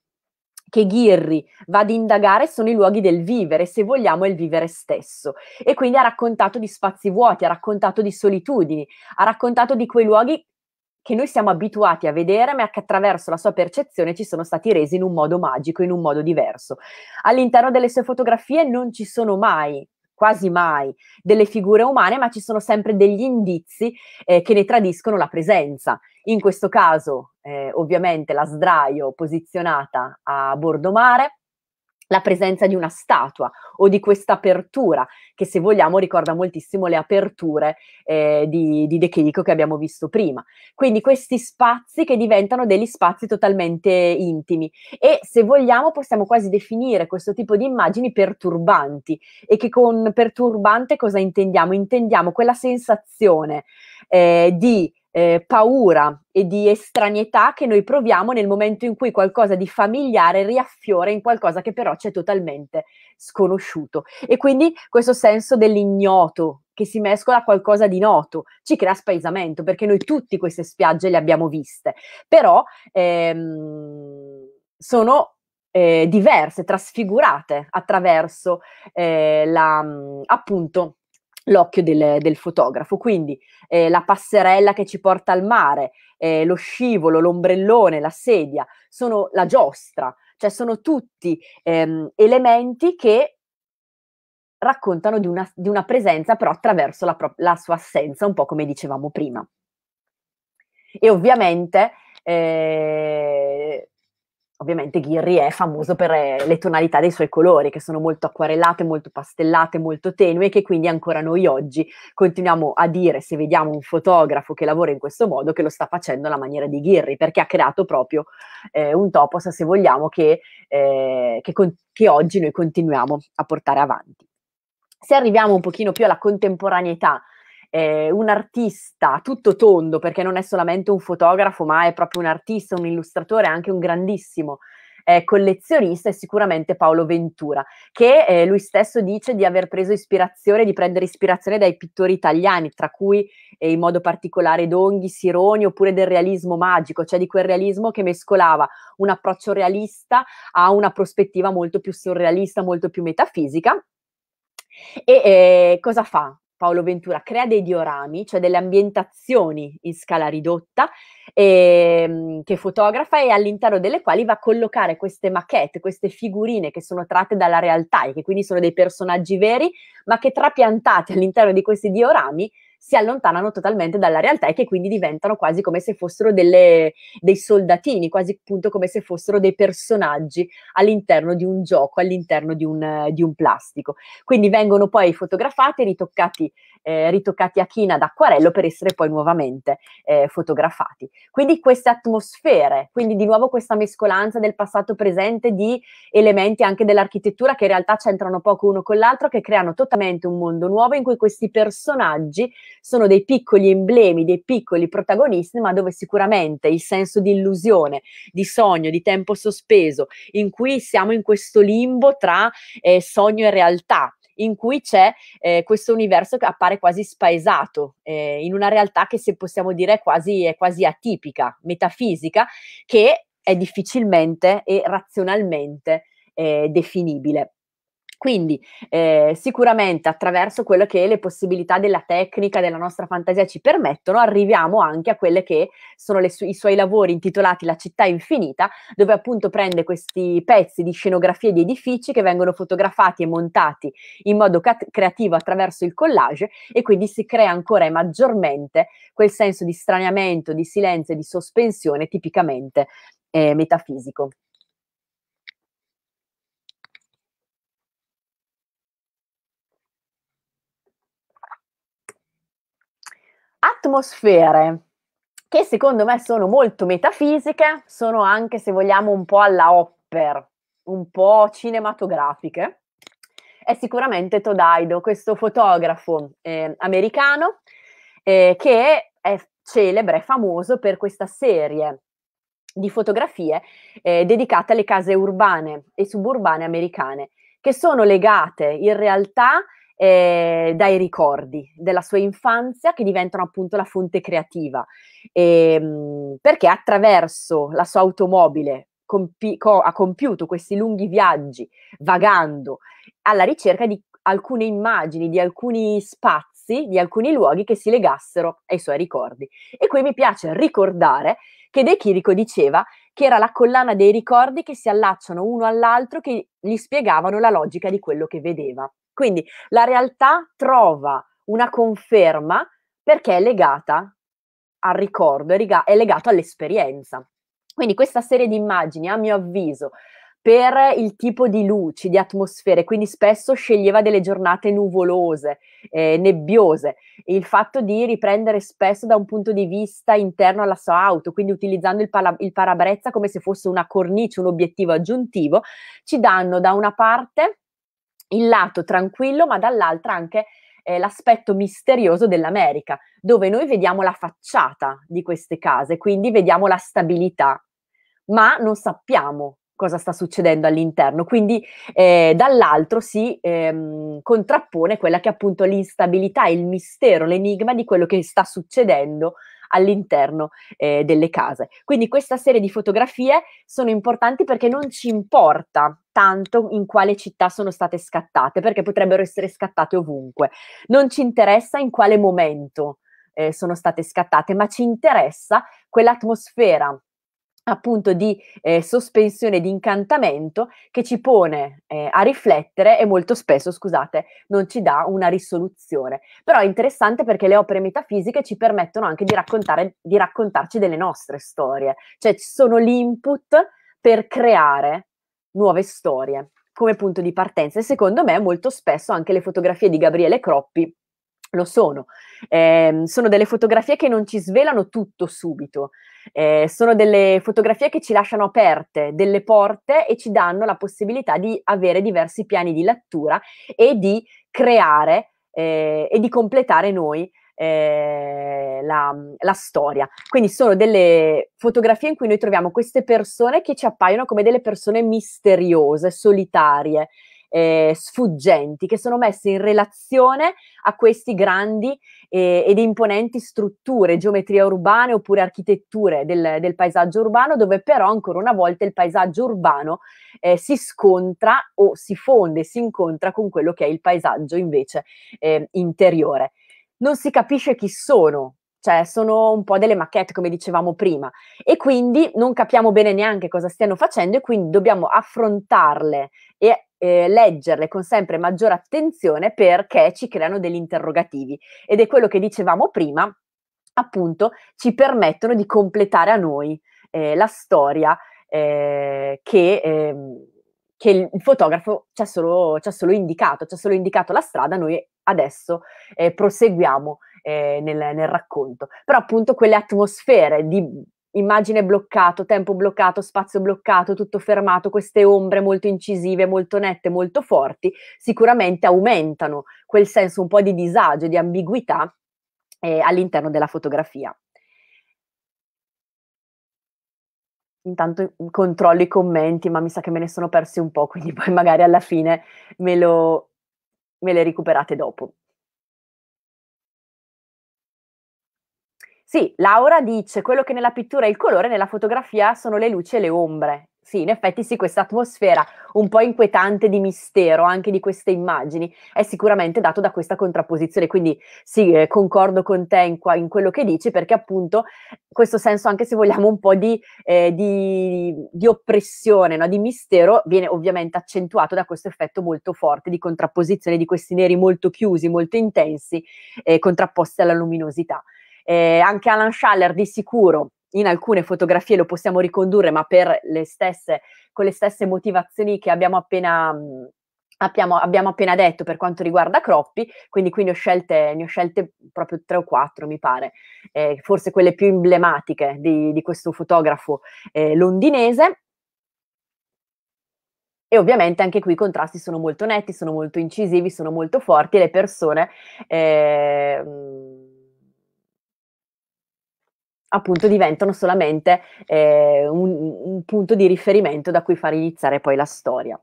che Ghirri va ad indagare sono i luoghi del vivere, se vogliamo il vivere stesso. E quindi ha raccontato di spazi vuoti, ha raccontato di solitudini, ha raccontato di quei luoghi che noi siamo abituati a vedere, ma che attraverso la sua percezione ci sono stati resi in un modo magico, in un modo diverso. All'interno delle sue fotografie non ci sono mai quasi mai delle figure umane, ma ci sono sempre degli indizi eh, che ne tradiscono la presenza. In questo caso, eh, ovviamente, la sdraio posizionata a bordo mare, la presenza di una statua o di questa apertura, che se vogliamo ricorda moltissimo le aperture eh, di, di De Chirico che abbiamo visto prima. Quindi questi spazi che diventano degli spazi totalmente intimi e se vogliamo possiamo quasi definire questo tipo di immagini perturbanti e che con perturbante cosa intendiamo? Intendiamo quella sensazione eh, di eh, paura e di estranietà che noi proviamo nel momento in cui qualcosa di familiare riaffiora in qualcosa che però c'è totalmente sconosciuto. E quindi questo senso dell'ignoto che si mescola a qualcosa di noto ci crea spaesamento, perché noi tutti queste spiagge le abbiamo viste, però ehm, sono eh, diverse, trasfigurate attraverso eh, la, mm, appunto l'occhio del, del fotografo. Quindi eh, la passerella che ci porta al mare, eh, lo scivolo, l'ombrellone, la sedia, sono la giostra, cioè sono tutti ehm, elementi che raccontano di una, di una presenza però attraverso la, la, sua assenza, un po' come dicevamo prima. E ovviamente eh, ovviamente Ghirri è famoso per eh, le tonalità dei suoi colori, che sono molto acquarellate, molto pastellate, molto tenue, e che quindi ancora noi oggi continuiamo a dire, se vediamo un fotografo che lavora in questo modo, che lo sta facendo alla maniera di Ghirri, perché ha creato proprio eh, un topos, se vogliamo, che, eh, che, con- che oggi noi continuiamo a portare avanti. Se arriviamo un pochino più alla contemporaneità, eh, un artista tutto tondo, perché non è solamente un fotografo, ma è proprio un artista, un illustratore, anche un grandissimo eh, collezionista è sicuramente Paolo Ventura, che eh, lui stesso dice di aver preso ispirazione, di prendere ispirazione dai pittori italiani, tra cui eh, in modo particolare Donghi, Sironi, oppure del realismo magico, cioè di quel realismo che mescolava un approccio realista a una prospettiva molto più surrealista, molto più metafisica. E eh, cosa fa? Paolo Ventura crea dei diorami, cioè delle ambientazioni in scala ridotta ehm, che fotografa e all'interno delle quali va a collocare queste maquette, queste figurine che sono tratte dalla realtà e che quindi sono dei personaggi veri, ma che trapiantate all'interno di questi diorami si allontanano totalmente dalla realtà e che quindi diventano quasi come se fossero delle, dei soldatini, quasi appunto come se fossero dei personaggi all'interno di un gioco, all'interno di un, di un plastico. Quindi vengono poi fotografati, ritoccati, eh, ritoccati a china d'acquarello per essere poi nuovamente eh, fotografati. Quindi queste atmosfere, quindi di nuovo questa mescolanza del passato presente di elementi anche dell'architettura che in realtà c'entrano poco uno con l'altro, che creano totalmente un mondo nuovo in cui questi personaggi sono dei piccoli emblemi, dei piccoli protagonisti, ma dove sicuramente il senso di illusione, di sogno, di tempo sospeso, in cui siamo in questo limbo tra eh, sogno e realtà, in cui c'è eh, questo universo che appare quasi spaesato, eh, in una realtà che se possiamo dire è quasi, è quasi atipica, metafisica, che è difficilmente e razionalmente eh, definibile. Quindi eh, sicuramente attraverso quello che le possibilità della tecnica, della nostra fantasia ci permettono, arriviamo anche a quelle che sono su- i suoi lavori intitolati La città infinita, dove appunto prende questi pezzi di scenografie di edifici che vengono fotografati e montati in modo cat- creativo attraverso il collage e quindi si crea ancora e maggiormente quel senso di straniamento, di silenzio e di sospensione tipicamente eh, metafisico. atmosfere che secondo me sono molto metafisiche, sono anche se vogliamo un po' alla opera, un po' cinematografiche. È sicuramente Todaido, questo fotografo eh, americano eh, che è celebre, famoso per questa serie di fotografie eh, dedicate alle case urbane e suburbane americane, che sono legate in realtà a eh, dai ricordi della sua infanzia che diventano appunto la fonte creativa, e, ehm, perché attraverso la sua automobile compi- co- ha compiuto questi lunghi viaggi vagando alla ricerca di alcune immagini, di alcuni spazi, di alcuni luoghi che si legassero ai suoi ricordi. E qui mi piace ricordare che De Chirico diceva che era la collana dei ricordi che si allacciano uno all'altro che gli spiegavano la logica di quello che vedeva. Quindi la realtà trova una conferma perché è legata al ricordo, è legata all'esperienza. Quindi questa serie di immagini, a mio avviso, per il tipo di luci, di atmosfere, quindi spesso sceglieva delle giornate nuvolose, eh, nebbiose, il fatto di riprendere spesso da un punto di vista interno alla sua auto, quindi utilizzando il, pala- il parabrezza come se fosse una cornice, un obiettivo aggiuntivo, ci danno da una parte il lato tranquillo, ma dall'altra anche eh, l'aspetto misterioso dell'America, dove noi vediamo la facciata di queste case, quindi vediamo la stabilità, ma non sappiamo cosa sta succedendo all'interno. Quindi eh, dall'altro si ehm, contrappone quella che è appunto l'instabilità, il mistero, l'enigma di quello che sta succedendo all'interno eh, delle case. Quindi questa serie di fotografie sono importanti perché non ci importa tanto in quale città sono state scattate, perché potrebbero essere scattate ovunque. Non ci interessa in quale momento eh, sono state scattate, ma ci interessa quell'atmosfera appunto di eh, sospensione di incantamento che ci pone eh, a riflettere e molto spesso, scusate, non ci dà una risoluzione. Però è interessante perché le opere metafisiche ci permettono anche di, di raccontarci delle nostre storie, cioè sono l'input per creare nuove storie come punto di partenza e secondo me molto spesso anche le fotografie di Gabriele Croppi lo sono. Eh, sono delle fotografie che non ci svelano tutto subito, eh, sono delle fotografie che ci lasciano aperte delle porte e ci danno la possibilità di avere diversi piani di lettura e di creare eh, e di completare noi eh, la, la, storia. Quindi sono delle fotografie in cui noi troviamo queste persone che ci appaiono come delle persone misteriose, solitarie, eh, sfuggenti che sono messe in relazione a queste grandi eh, ed imponenti strutture, geometrie urbane oppure architetture del, del, paesaggio urbano, dove però ancora una volta il paesaggio urbano eh, si scontra o si fonde, si incontra con quello che è il paesaggio invece eh, interiore. Non si capisce chi sono cioè sono un po' delle macchette, come dicevamo prima, e quindi non capiamo bene neanche cosa stiano facendo e quindi dobbiamo affrontarle e eh, leggerle con sempre maggiore attenzione perché ci creano degli interrogativi. Ed è quello che dicevamo prima, appunto, ci permettono di completare a noi eh, la storia eh, che ehm, che il fotografo ci ha solo, ci ha solo indicato, ci ha solo indicato la strada, noi adesso eh, proseguiamo eh, nel, nel racconto. Però appunto quelle atmosfere di immagine bloccato, tempo bloccato, spazio bloccato, tutto fermato, queste ombre molto incisive, molto nette, molto forti, sicuramente aumentano quel senso un po' di disagio, di ambiguità eh, all'interno della fotografia. Intanto mm, controllo i commenti, ma mi sa che me ne sono persi un po', quindi <laughs> poi magari alla fine me, lo, me le recuperate dopo. Sì, Laura dice quello che nella pittura è il colore, nella fotografia sono le luci e le ombre. Sì, in effetti sì, questa atmosfera un po' inquietante di mistero anche di queste immagini è sicuramente dato da questa contrapposizione, quindi sì, eh, concordo con te in, qua, in, quello che dici perché appunto questo senso anche se vogliamo un po' di, eh, di, di oppressione, no? di mistero, viene ovviamente accentuato da questo effetto molto forte di contrapposizione di questi neri molto chiusi, molto intensi, eh, contrapposti alla luminosità. Eh, anche Alan Schaller di sicuro in alcune fotografie lo possiamo ricondurre, ma le stesse, con le stesse motivazioni che abbiamo appena, mh, mm, abbiamo, abbiamo appena, detto per quanto riguarda Croppi, quindi qui ne ho scelte, ne ho scelte proprio tre o quattro, mi pare, eh, forse quelle più emblematiche di, di questo fotografo eh, londinese. E ovviamente anche qui i contrasti sono molto netti, sono molto incisivi, sono molto forti le persone... Eh, mm, appunto diventano solamente eh, un, un punto di riferimento da cui far iniziare poi la storia.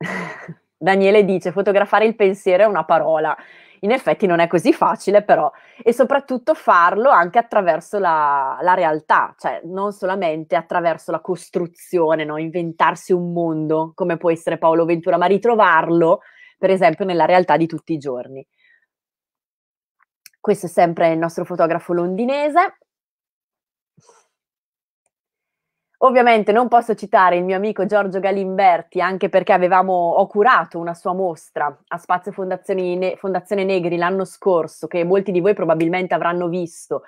<laughs> Daniele dice fotografare il pensiero è una parola. In effetti non è così facile però e soprattutto farlo anche attraverso la, la realtà, cioè non solamente attraverso la costruzione, no? inventarsi un mondo come può essere Paolo Ventura, ma ritrovarlo per esempio nella realtà di tutti i giorni. Questo è sempre il nostro fotografo londinese. Ovviamente non posso citare il mio amico Giorgio Galimberti, anche perché avevamo, ho curato una sua mostra a Spazio Fondazione Negri l'anno scorso, che molti di voi probabilmente avranno visto,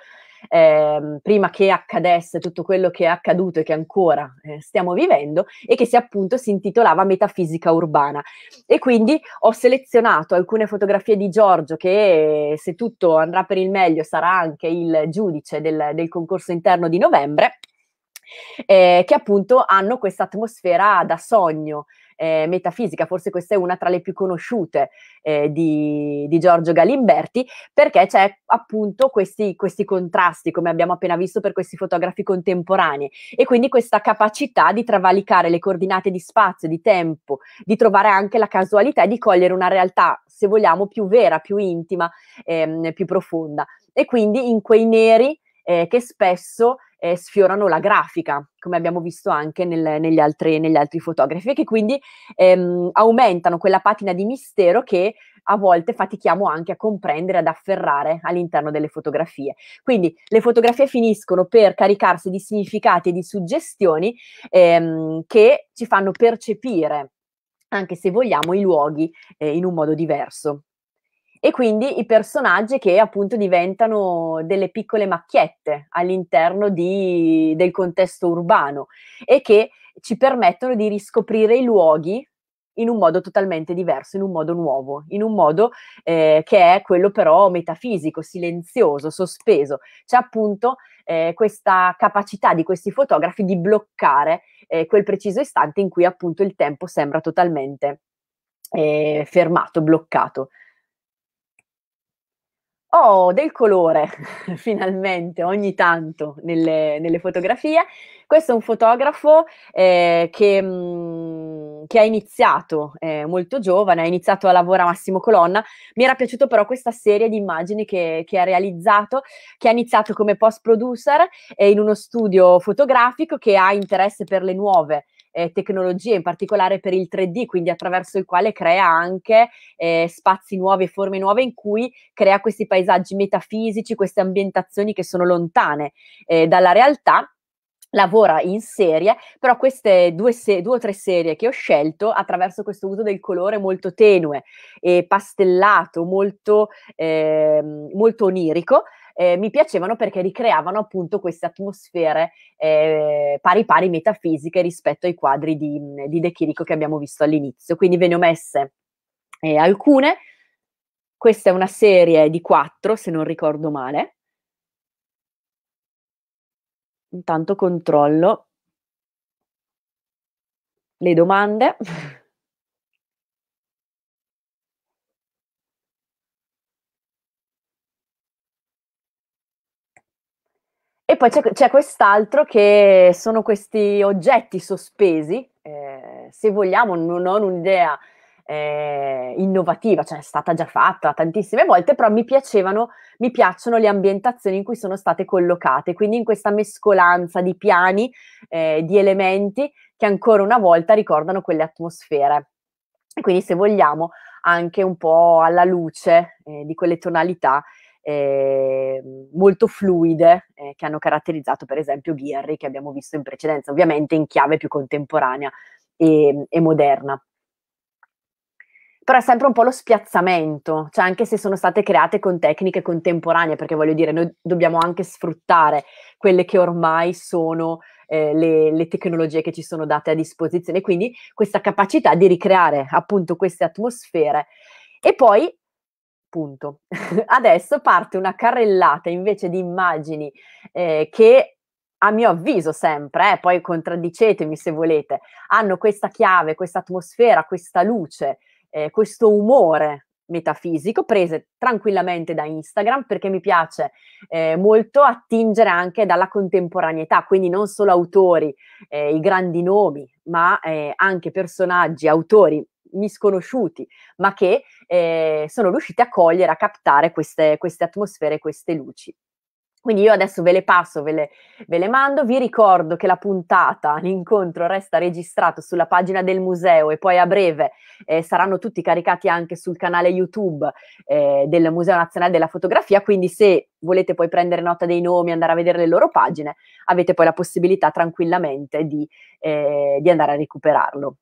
ehm, prima che accadesse tutto quello che è accaduto e che ancora eh, stiamo vivendo e che si appunto si intitolava Metafisica urbana. E quindi ho selezionato alcune fotografie di Giorgio che se tutto andrà per il meglio sarà anche il giudice del, del concorso interno di novembre. Eh, che appunto hanno questa atmosfera da sogno, eh, metafisica, forse questa è una tra le più conosciute eh, di, di, Giorgio Galimberti, perché c'è appunto questi, questi contrasti, come abbiamo appena visto per questi fotografi contemporanei, e quindi questa capacità di travalicare le coordinate di spazio, di tempo, di trovare anche la casualità e di cogliere una realtà, se vogliamo, più vera, più intima, ehm, più profonda. E quindi in quei neri eh, che spesso eh, sfiorano la grafica, come abbiamo visto anche nel, negli, altri, negli, altri, fotografi, che quindi ehm, aumentano quella patina di mistero che a volte fatichiamo anche a comprendere, ad afferrare all'interno delle fotografie. Quindi le fotografie finiscono per caricarsi di significati e di suggestioni ehm, che ci fanno percepire anche se vogliamo, i luoghi eh, in un modo diverso e quindi i personaggi che appunto diventano delle piccole macchiette all'interno di, del contesto urbano e che ci permettono di riscoprire i luoghi in un modo totalmente diverso, in un modo nuovo, in un modo eh, che è quello però metafisico, silenzioso, sospeso. C'è appunto eh, questa capacità di questi fotografi di bloccare eh, quel preciso istante in cui appunto il tempo sembra totalmente eh, fermato, bloccato ho del colore <laughs> finalmente ogni tanto nelle, nelle, fotografie. Questo è un fotografo eh, che, mh, mm, che, ha iniziato eh, molto giovane, ha iniziato a lavorare a Massimo Colonna. Mi era piaciuto però questa serie di immagini che, che ha realizzato, che ha iniziato come post producer eh, in uno studio fotografico che ha interesse per le nuove eh, tecnologie, in particolare per il 3D, quindi attraverso il quale crea anche eh, spazi nuovi e forme nuove in cui crea questi paesaggi metafisici, queste ambientazioni che sono lontane eh, dalla realtà lavora in serie, però queste due, se- due, o tre serie che ho scelto attraverso questo uso del colore molto tenue e pastellato, molto, eh, molto onirico, eh, mi piacevano perché ricreavano appunto queste atmosfere eh, pari pari metafisiche rispetto ai quadri di, di De Chirico che abbiamo visto all'inizio. Quindi ve ne ho messe eh, alcune. Questa è una serie di quattro, se non ricordo male. Intanto controllo le domande. <laughs> E poi c'è, c'è, quest'altro che sono questi oggetti sospesi, eh, se vogliamo, non ho un'idea eh, innovativa, cioè è stata già fatta tantissime volte, però mi piacevano, mi piacciono le ambientazioni in cui sono state collocate, quindi in questa mescolanza di piani, eh, di elementi che ancora una volta ricordano quelle atmosfere. E quindi se vogliamo anche un po' alla luce eh, di quelle tonalità eh, molto fluide eh, che hanno caratterizzato per esempio Ghirri che abbiamo visto in precedenza, ovviamente in chiave più contemporanea e, e moderna però è sempre un po' lo spiazzamento, cioè anche se sono state create con tecniche contemporanee, perché voglio dire, noi dobbiamo anche sfruttare quelle che ormai sono eh, le, le, tecnologie che ci sono date a disposizione, quindi questa capacità di ricreare appunto queste atmosfere. E poi Punto. <laughs> Adesso parte una carrellata invece di immagini eh, che a mio avviso sempre, eh, poi contraddicetemi se volete, hanno questa chiave, questa atmosfera, questa luce, eh, questo umore metafisico prese tranquillamente da Instagram perché mi piace eh, molto attingere anche dalla contemporaneità, quindi non solo autori, eh, i grandi nomi, ma eh, anche personaggi, autori misconosciuti, ma che eh, sono riusciti a cogliere, a captare queste, queste atmosfere, queste luci. Quindi io adesso ve le passo, ve le, ve le, mando. Vi ricordo che la puntata, l'incontro resta registrato sulla pagina del museo e poi a breve eh, saranno tutti caricati anche sul canale YouTube eh, del Museo Nazionale della Fotografia. Quindi se volete poi prendere nota dei nomi, andare a vedere le loro pagine, avete poi la possibilità tranquillamente di, eh, di andare a recuperarlo.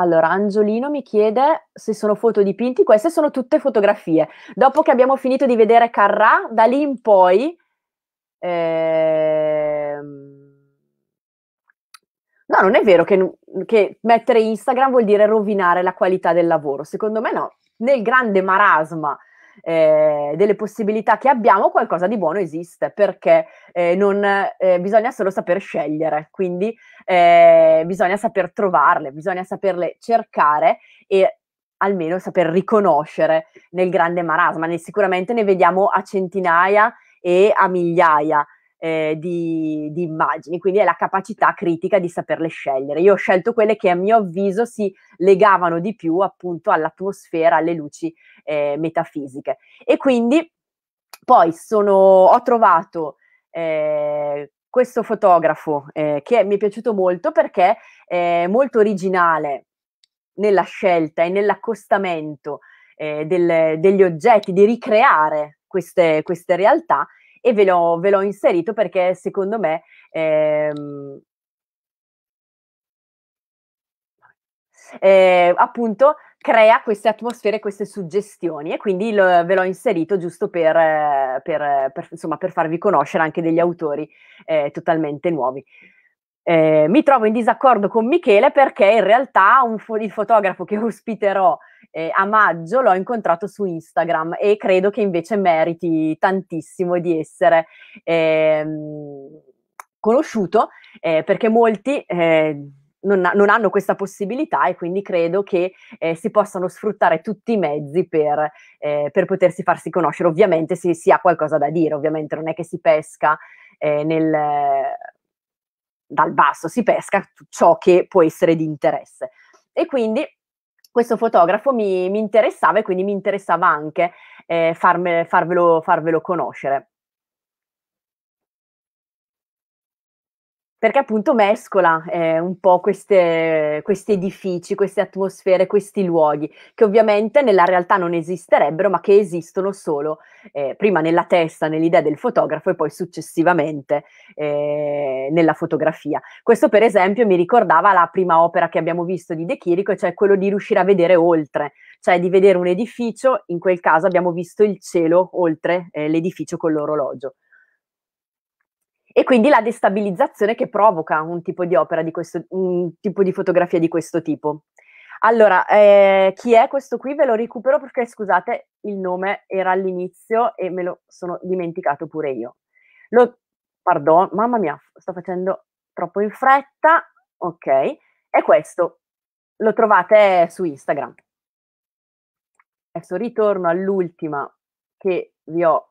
Allora, Angiolino mi chiede se sono foto dipinti, queste sono tutte fotografie. Dopo che abbiamo finito di vedere Carrà, da lì in poi... Ehm... No, non è vero che, che, mettere Instagram vuol dire rovinare la qualità del lavoro, secondo me no. Nel grande marasma eh, delle possibilità che abbiamo, qualcosa di buono esiste, perché eh, non, eh, bisogna solo saper scegliere, quindi eh, bisogna saper trovarle, bisogna saperle cercare e almeno saper riconoscere nel grande marasma. Ne, sicuramente ne vediamo a centinaia e a migliaia eh, di, di, immagini, quindi è la capacità critica di saperle scegliere. Io ho scelto quelle che a mio avviso si legavano di più appunto all'atmosfera, alle luci eh, metafisiche. E quindi poi sono, ho trovato eh, questo fotografo eh, che mi è piaciuto molto perché è molto originale nella scelta e nell'accostamento eh, del, degli oggetti, di ricreare queste, queste realtà e ve l'ho, ve l'ho inserito perché secondo me... Ehm, eh, appunto crea queste atmosfere, queste suggestioni e quindi lo, ve l'ho inserito giusto per, per, per, insomma, per, farvi conoscere anche degli autori eh, totalmente nuovi. Eh, mi trovo in disaccordo con Michele perché in realtà fo- il fotografo che <laughs> ospiterò eh, a maggio l'ho incontrato su Instagram e credo che invece meriti tantissimo di essere ehm, conosciuto eh, perché molti eh, non, non, hanno questa possibilità e quindi credo che eh, si possano sfruttare tutti i mezzi per, eh, per potersi farsi conoscere. Ovviamente se si, ha qualcosa da dire, ovviamente non è che si pesca eh, nel, dal basso si pesca ciò che può essere di interesse. E quindi questo fotografo mi, mi interessava e quindi mi interessava anche eh, farme, farvelo, farvelo conoscere. perché appunto mescola eh, un po' queste, questi edifici, queste atmosfere, questi luoghi, che ovviamente nella realtà non esisterebbero, ma che esistono solo eh, prima nella testa, nell'idea del fotografo e poi successivamente eh, nella fotografia. Questo per esempio mi ricordava la prima opera che abbiamo visto di De Chirico, cioè quello di riuscire a vedere oltre, cioè di vedere un edificio, in quel caso abbiamo visto il cielo oltre eh, l'edificio con l'orologio e quindi la destabilizzazione che provoca un tipo di opera di questo, un tipo di fotografia di questo tipo. Allora, eh, chi è questo qui? Ve lo recupero perché scusate, il nome era all'inizio e me lo sono dimenticato pure io. Lo, pardon, mamma mia, sto facendo troppo in fretta. Ok, è questo. Lo trovate su Instagram. Adesso ritorno all'ultima che vi ho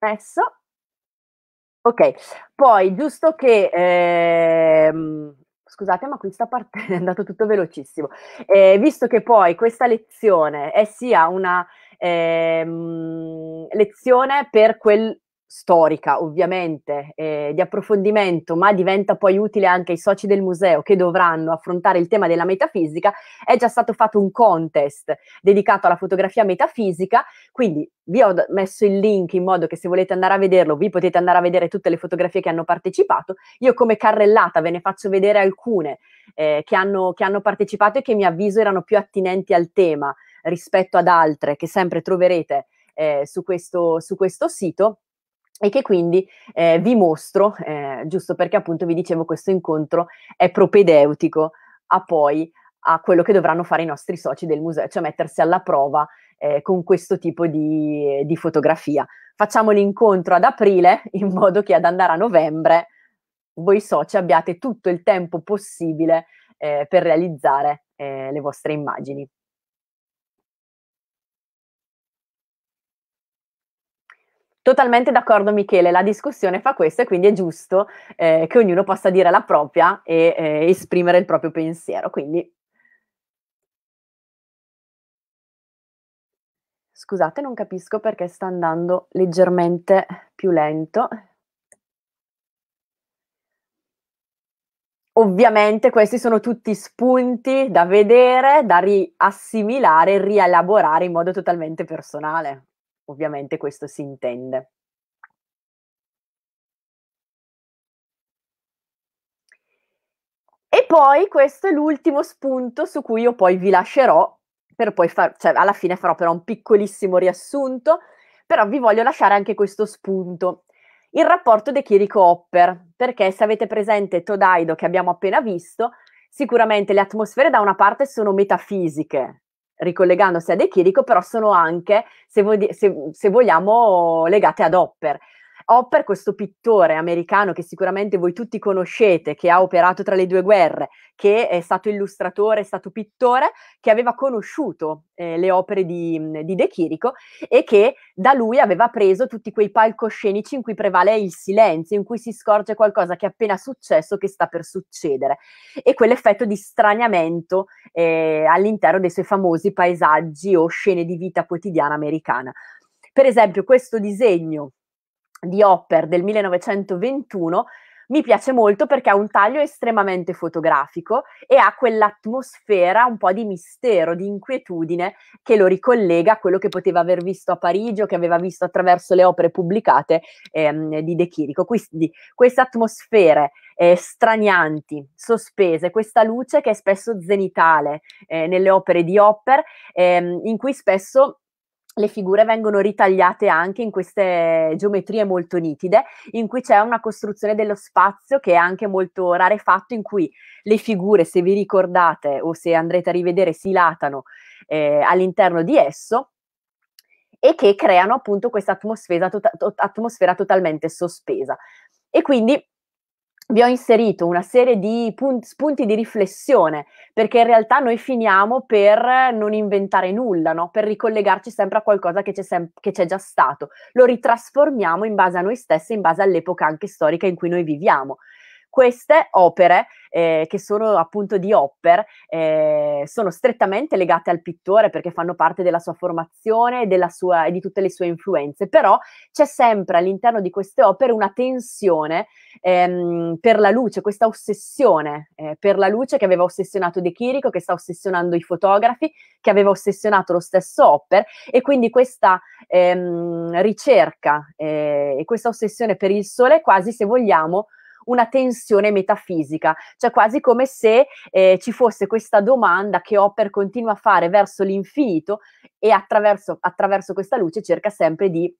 messo Ok, poi giusto che... Ehm, scusate, ma qui sta partendo, <laughs> è andato tutto velocissimo. Eh, visto che poi questa lezione è eh, sia una ehm, lezione per quel storica ovviamente eh, di approfondimento, ma diventa poi utile anche ai soci del museo che dovranno affrontare il tema della metafisica, è già stato fatto un contest dedicato alla fotografia metafisica, quindi vi ho messo il link in modo che se volete andare a vederlo vi potete andare a vedere tutte le fotografie che hanno partecipato, io come carrellata ve ne faccio vedere alcune eh, che, hanno, che hanno partecipato e che mi avviso erano più attinenti al tema rispetto ad altre che sempre troverete eh, su, questo, su questo sito e che quindi eh, vi mostro, eh, giusto perché appunto vi dicevo questo incontro è propedeutico a poi a quello che dovranno fare i nostri soci del museo, cioè mettersi alla prova eh, con questo tipo di, di, fotografia. Facciamo l'incontro ad aprile <laughs> in modo che ad andare a novembre voi soci abbiate tutto il tempo possibile eh, per realizzare eh, le vostre immagini. Totalmente d'accordo Michele, la discussione fa questo e quindi è giusto eh, che ognuno possa dire la propria e eh, esprimere il proprio pensiero. Quindi Scusate, non capisco perché sta andando leggermente più lento. Ovviamente questi sono tutti spunti da vedere, da riassimilare rielaborare in modo totalmente personale. Ovviamente questo si intende. E poi questo è l'ultimo spunto su cui io poi vi lascerò per poi far, cioè alla fine farò però un piccolissimo riassunto, però vi voglio lasciare anche questo spunto. Il rapporto di Chirico-Hopper, perché se avete presente Todaido che abbiamo appena visto, sicuramente le atmosfere da una parte sono metafisiche, ricollegandosi a De Chirico, però sono anche, se, vo- se, se vogliamo, legate ad Hopper, Hopper, questo pittore americano che sicuramente voi tutti conoscete, che ha operato tra le due guerre, che è stato illustratore, è stato pittore, che aveva conosciuto eh, le opere di, mm, di De Chirico e che da lui aveva preso tutti quei palcoscenici in cui prevale il silenzio, in cui si scorge qualcosa che è appena successo, che sta per succedere, e quell'effetto di straniamento eh, all'interno dei suoi famosi paesaggi o scene di vita quotidiana americana. Per esempio, questo disegno di Hopper del 1921 mi piace molto perché ha un taglio estremamente fotografico e ha quell'atmosfera un po' di mistero, di inquietudine che lo ricollega a quello che poteva aver visto a Parigi o che aveva visto attraverso le opere pubblicate ehm, di De Chirico. Quindi queste atmosfere eh, stranianti, sospese, questa luce che è spesso zenitale eh, nelle opere di Hopper, ehm, in cui spesso le figure vengono ritagliate anche in queste geometrie molto nitide, in cui c'è una costruzione dello spazio che è anche molto rarefatto, in cui le figure, se vi ricordate o se andrete a rivedere, si latano eh, all'interno di esso e che creano appunto questa atmosfera, to- tota-, atmosfera totalmente sospesa. E quindi vi ho inserito una serie di spunti di riflessione, perché in realtà noi finiamo per non inventare nulla, no? per ricollegarci sempre a qualcosa che c'è, sem- che c'è, già stato. Lo ritrasformiamo in base a noi stessi, in base all'epoca anche storica in cui noi viviamo queste opere, eh, che sono appunto di Hopper, eh, sono strettamente legate al pittore perché fanno parte della sua formazione della sua, e di tutte le sue influenze, però c'è sempre all'interno di queste opere una tensione ehm, per la luce, questa ossessione eh, per la luce che aveva ossessionato De Chirico, che sta ossessionando i fotografi, che aveva ossessionato lo stesso Hopper e quindi questa ehm, ricerca eh, e questa ossessione per il sole quasi, se vogliamo, una tensione metafisica, cioè quasi come se eh, ci fosse questa domanda che Hopper continua a fare verso l'infinito e attraverso, attraverso questa luce cerca sempre di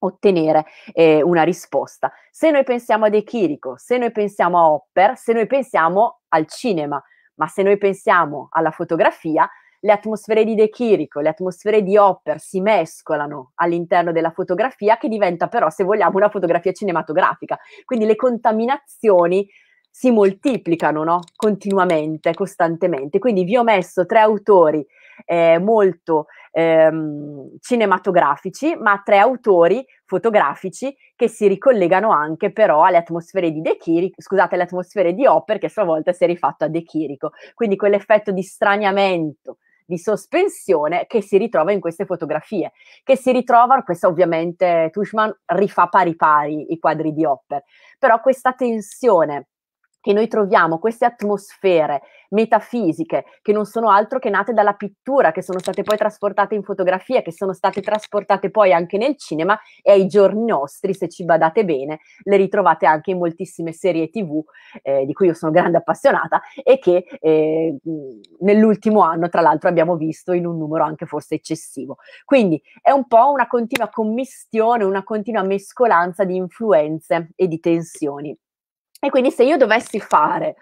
ottenere eh, una risposta. Se noi pensiamo a De Chirico, se noi pensiamo a Hopper, se noi pensiamo al cinema, ma se noi pensiamo alla fotografia, le atmosfere di De Chirico, le atmosfere di Hopper si mescolano all'interno della fotografia che diventa però, se vogliamo, una fotografia cinematografica. Quindi le contaminazioni si moltiplicano no? continuamente, costantemente. Quindi vi ho messo tre autori eh, molto ehm, cinematografici, ma tre autori fotografici che si ricollegano anche però alle atmosfere di De Chirico, scusate, alle atmosfere di Hopper che a sua volta si è rifatto a De Chirico. Quindi quell'effetto di straniamento, di sospensione che si ritrova in queste fotografie, che si ritrova, questa ovviamente Tushman rifà pari pari i quadri di Hopper, però questa tensione e noi troviamo queste atmosfere metafisiche che non sono altro che nate dalla pittura, che sono state poi trasportate in fotografia, che sono state trasportate poi anche nel cinema e ai giorni nostri, se ci badate bene, le ritrovate anche in moltissime serie tv eh, di cui io sono grande appassionata e che eh, nell'ultimo anno tra l'altro abbiamo visto in un numero anche forse eccessivo. Quindi è un po' una continua commistione, una continua mescolanza di influenze e di tensioni. E quindi se io dovessi fare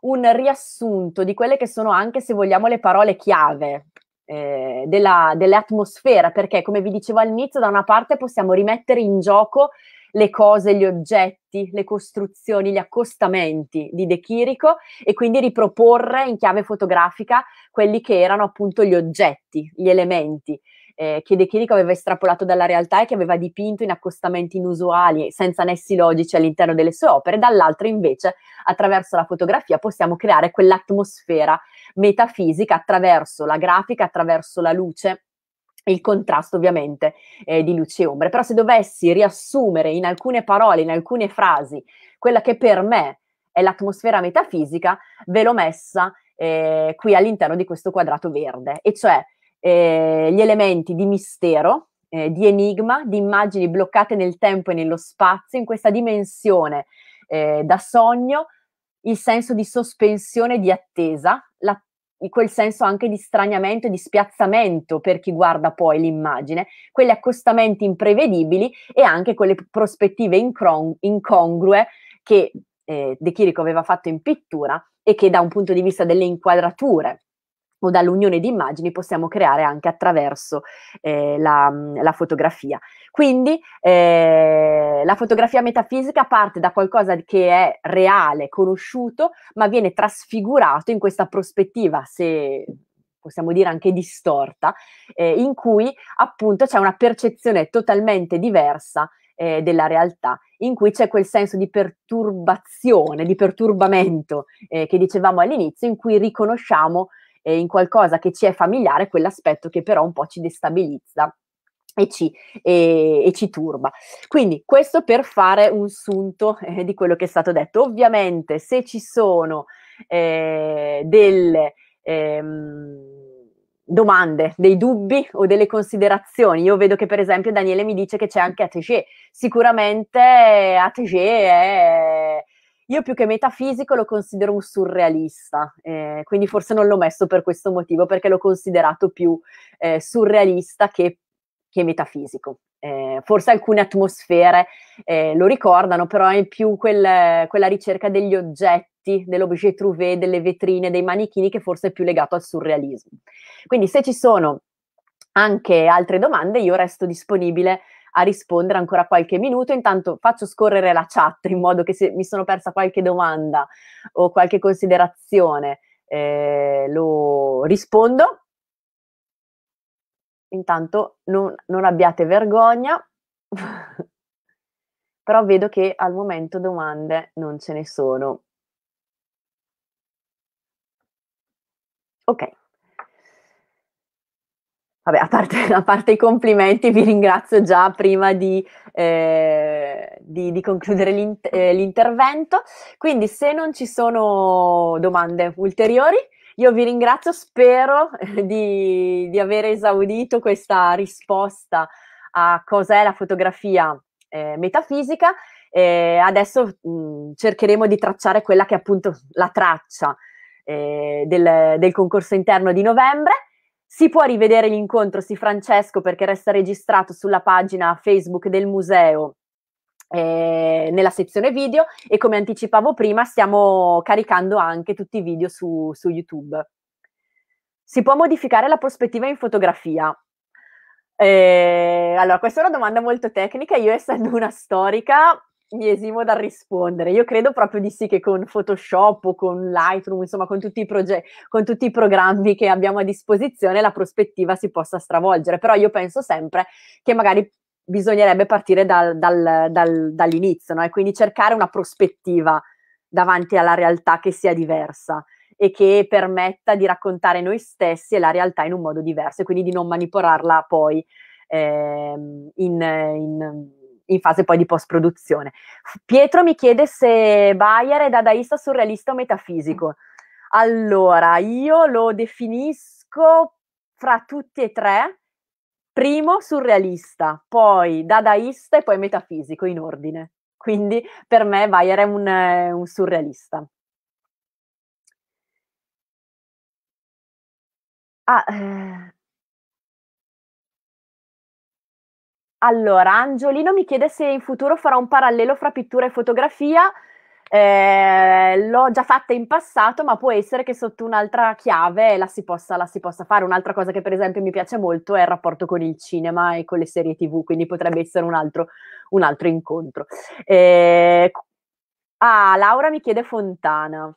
un riassunto di quelle che sono anche, se vogliamo, le parole chiave eh, della, dell'atmosfera, perché come vi dicevo all'inizio, da una parte possiamo rimettere in gioco le cose, gli oggetti, le costruzioni, gli accostamenti di De Chirico e quindi riproporre in chiave fotografica quelli che erano appunto gli oggetti, gli elementi eh, che De Chirico aveva estrapolato dalla realtà e che aveva dipinto in accostamenti inusuali, senza nessi logici all'interno delle sue opere, dall'altro invece attraverso la fotografia possiamo creare quell'atmosfera metafisica attraverso la grafica, attraverso la luce il contrasto ovviamente eh, di luci e ombre. Però se dovessi riassumere in alcune parole, in alcune frasi, quella che per me è l'atmosfera metafisica, ve l'ho messa eh, qui all'interno di questo quadrato verde, e cioè eh, gli elementi di mistero, eh, di enigma, di immagini bloccate nel tempo e nello spazio, in questa dimensione eh, da sogno, il senso di sospensione, di attesa, la, quel senso anche di straniamento e di spiazzamento per chi guarda poi l'immagine, quegli accostamenti imprevedibili e anche quelle prospettive incron- incongrue che eh, De Chirico aveva fatto in pittura e che da un punto di vista delle inquadrature o dall'unione di immagini possiamo creare anche attraverso eh, la, la, fotografia. Quindi eh, la fotografia metafisica parte da qualcosa che è reale, conosciuto, ma viene trasfigurato in questa prospettiva, se possiamo dire anche distorta, eh, in cui appunto c'è una percezione totalmente diversa eh, della realtà, in cui c'è quel senso di perturbazione, di perturbamento eh, che dicevamo all'inizio, in cui riconosciamo eh, in qualcosa che ci è familiare, quell'aspetto che però un po' ci destabilizza e ci, e, e ci, turba. Quindi questo per fare un sunto eh, di quello che è stato detto. Ovviamente se ci sono eh, delle ehm, domande, dei dubbi o delle considerazioni, io vedo che per esempio Daniele mi dice che c'è anche ATG, sicuramente ATG è io più che metafisico lo considero un surrealista, eh, quindi forse non l'ho messo per questo motivo, perché l'ho considerato più eh, surrealista che, che metafisico. Eh, forse alcune atmosfere eh, lo ricordano, però è più quel, quella ricerca degli oggetti, dell'objet trouvé, delle vetrine, dei manichini, che forse è più legato al surrealismo. Quindi se ci sono anche altre domande, io resto disponibile a rispondere ancora qualche minuto. Intanto faccio scorrere la chat in modo che se mi sono persa qualche domanda o qualche considerazione eh, lo rispondo. Intanto non, non abbiate vergogna, <laughs> però vedo che al momento domande non ce ne sono. Ok, vabbè, a parte, <laughs> a parte, i complimenti, vi ringrazio già prima di, eh, di, di concludere l'inter- eh, l'intervento. Quindi, se non ci sono domande ulteriori, io vi ringrazio, spero eh, di, di aver esaudito questa risposta a cos'è la fotografia eh, metafisica. E adesso mh, mm, cercheremo di tracciare quella che è appunto la traccia eh, del, del concorso interno di novembre si può rivedere l'incontro, sì Francesco, perché resta registrato sulla pagina Facebook del museo eh, nella sezione video e come anticipavo prima stiamo caricando anche tutti i video su, su YouTube. Si può modificare la prospettiva in fotografia? Eh, allora, questa è una domanda molto tecnica, io essendo una storica mi esimo dal rispondere. Io credo proprio di sì che con Photoshop o con Lightroom, insomma, con tutti, i progetti, con tutti i, programmi che abbiamo a disposizione, la prospettiva si possa stravolgere. Però io penso sempre che magari bisognerebbe partire dal, dal, dal, dall'inizio, no? E quindi cercare una prospettiva davanti alla realtà che sia diversa e che permetta di raccontare noi stessi e la realtà in un modo diverso e quindi di non manipolarla poi eh, in, in in fase poi di post-produzione. Pietro mi chiede se Bayer è dadaista, surrealista o metafisico. Allora, io lo definisco fra tutti e tre, primo surrealista, poi dadaista e poi metafisico in ordine. Quindi per me Bayer è un, un surrealista. Ah, eh, Allora, Angiolino mi chiede se in futuro farò un parallelo fra pittura e fotografia. Eh, l'ho già fatta in passato, ma può essere che sotto un'altra chiave la si, possa, la si, possa, fare. Un'altra cosa che, per esempio, mi piace molto è il rapporto con il cinema e con le serie TV, quindi potrebbe essere un altro, un altro incontro. Eh, ah, Laura mi chiede Fontana.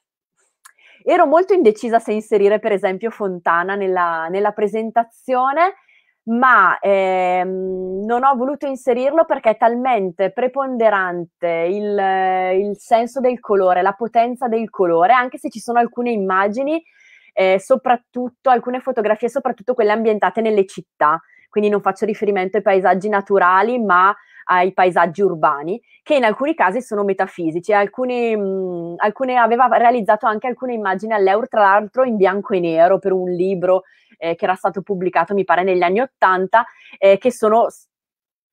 Ero molto indecisa se inserire, per esempio, Fontana nella, nella presentazione ma ehm, non ho voluto inserirlo perché è talmente preponderante il, il, senso del colore, la potenza del colore, anche se ci sono alcune immagini, eh, soprattutto alcune fotografie, soprattutto quelle ambientate nelle città. Quindi non faccio riferimento ai paesaggi naturali, ma ai paesaggi urbani, che in alcuni casi sono metafisici. Alcuni, mh, mm, alcune, aveva realizzato anche alcune immagini all'Eur, tra l'altro in bianco e nero, per un libro eh, che era stato pubblicato, mi pare, negli anni Ottanta, eh, che sono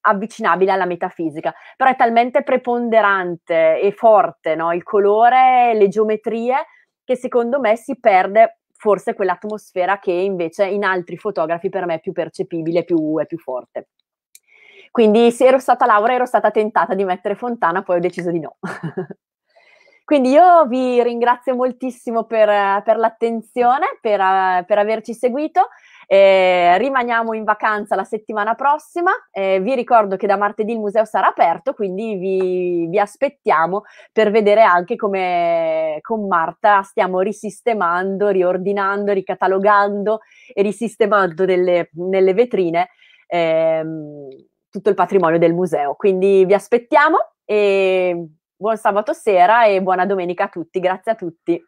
avvicinabile alla metafisica, però è talmente preponderante e forte no? il colore, le geometrie, che secondo me si perde forse quell'atmosfera che invece in altri fotografi per me è più percepibile, più, è più forte. Quindi se ero stata Laura ero stata tentata di mettere Fontana, poi ho deciso di no. <laughs> Quindi io vi ringrazio moltissimo per, per l'attenzione, per, per, averci seguito. Eh, rimaniamo in vacanza la settimana prossima. Eh, vi ricordo che da martedì il museo sarà aperto, quindi vi, vi aspettiamo per vedere anche come con Marta stiamo risistemando, riordinando, ricatalogando e risistemando delle, nelle vetrine. Ehm, tutto il patrimonio del museo. Quindi vi aspettiamo e buon sabato sera e buona domenica a tutti. Grazie a tutti.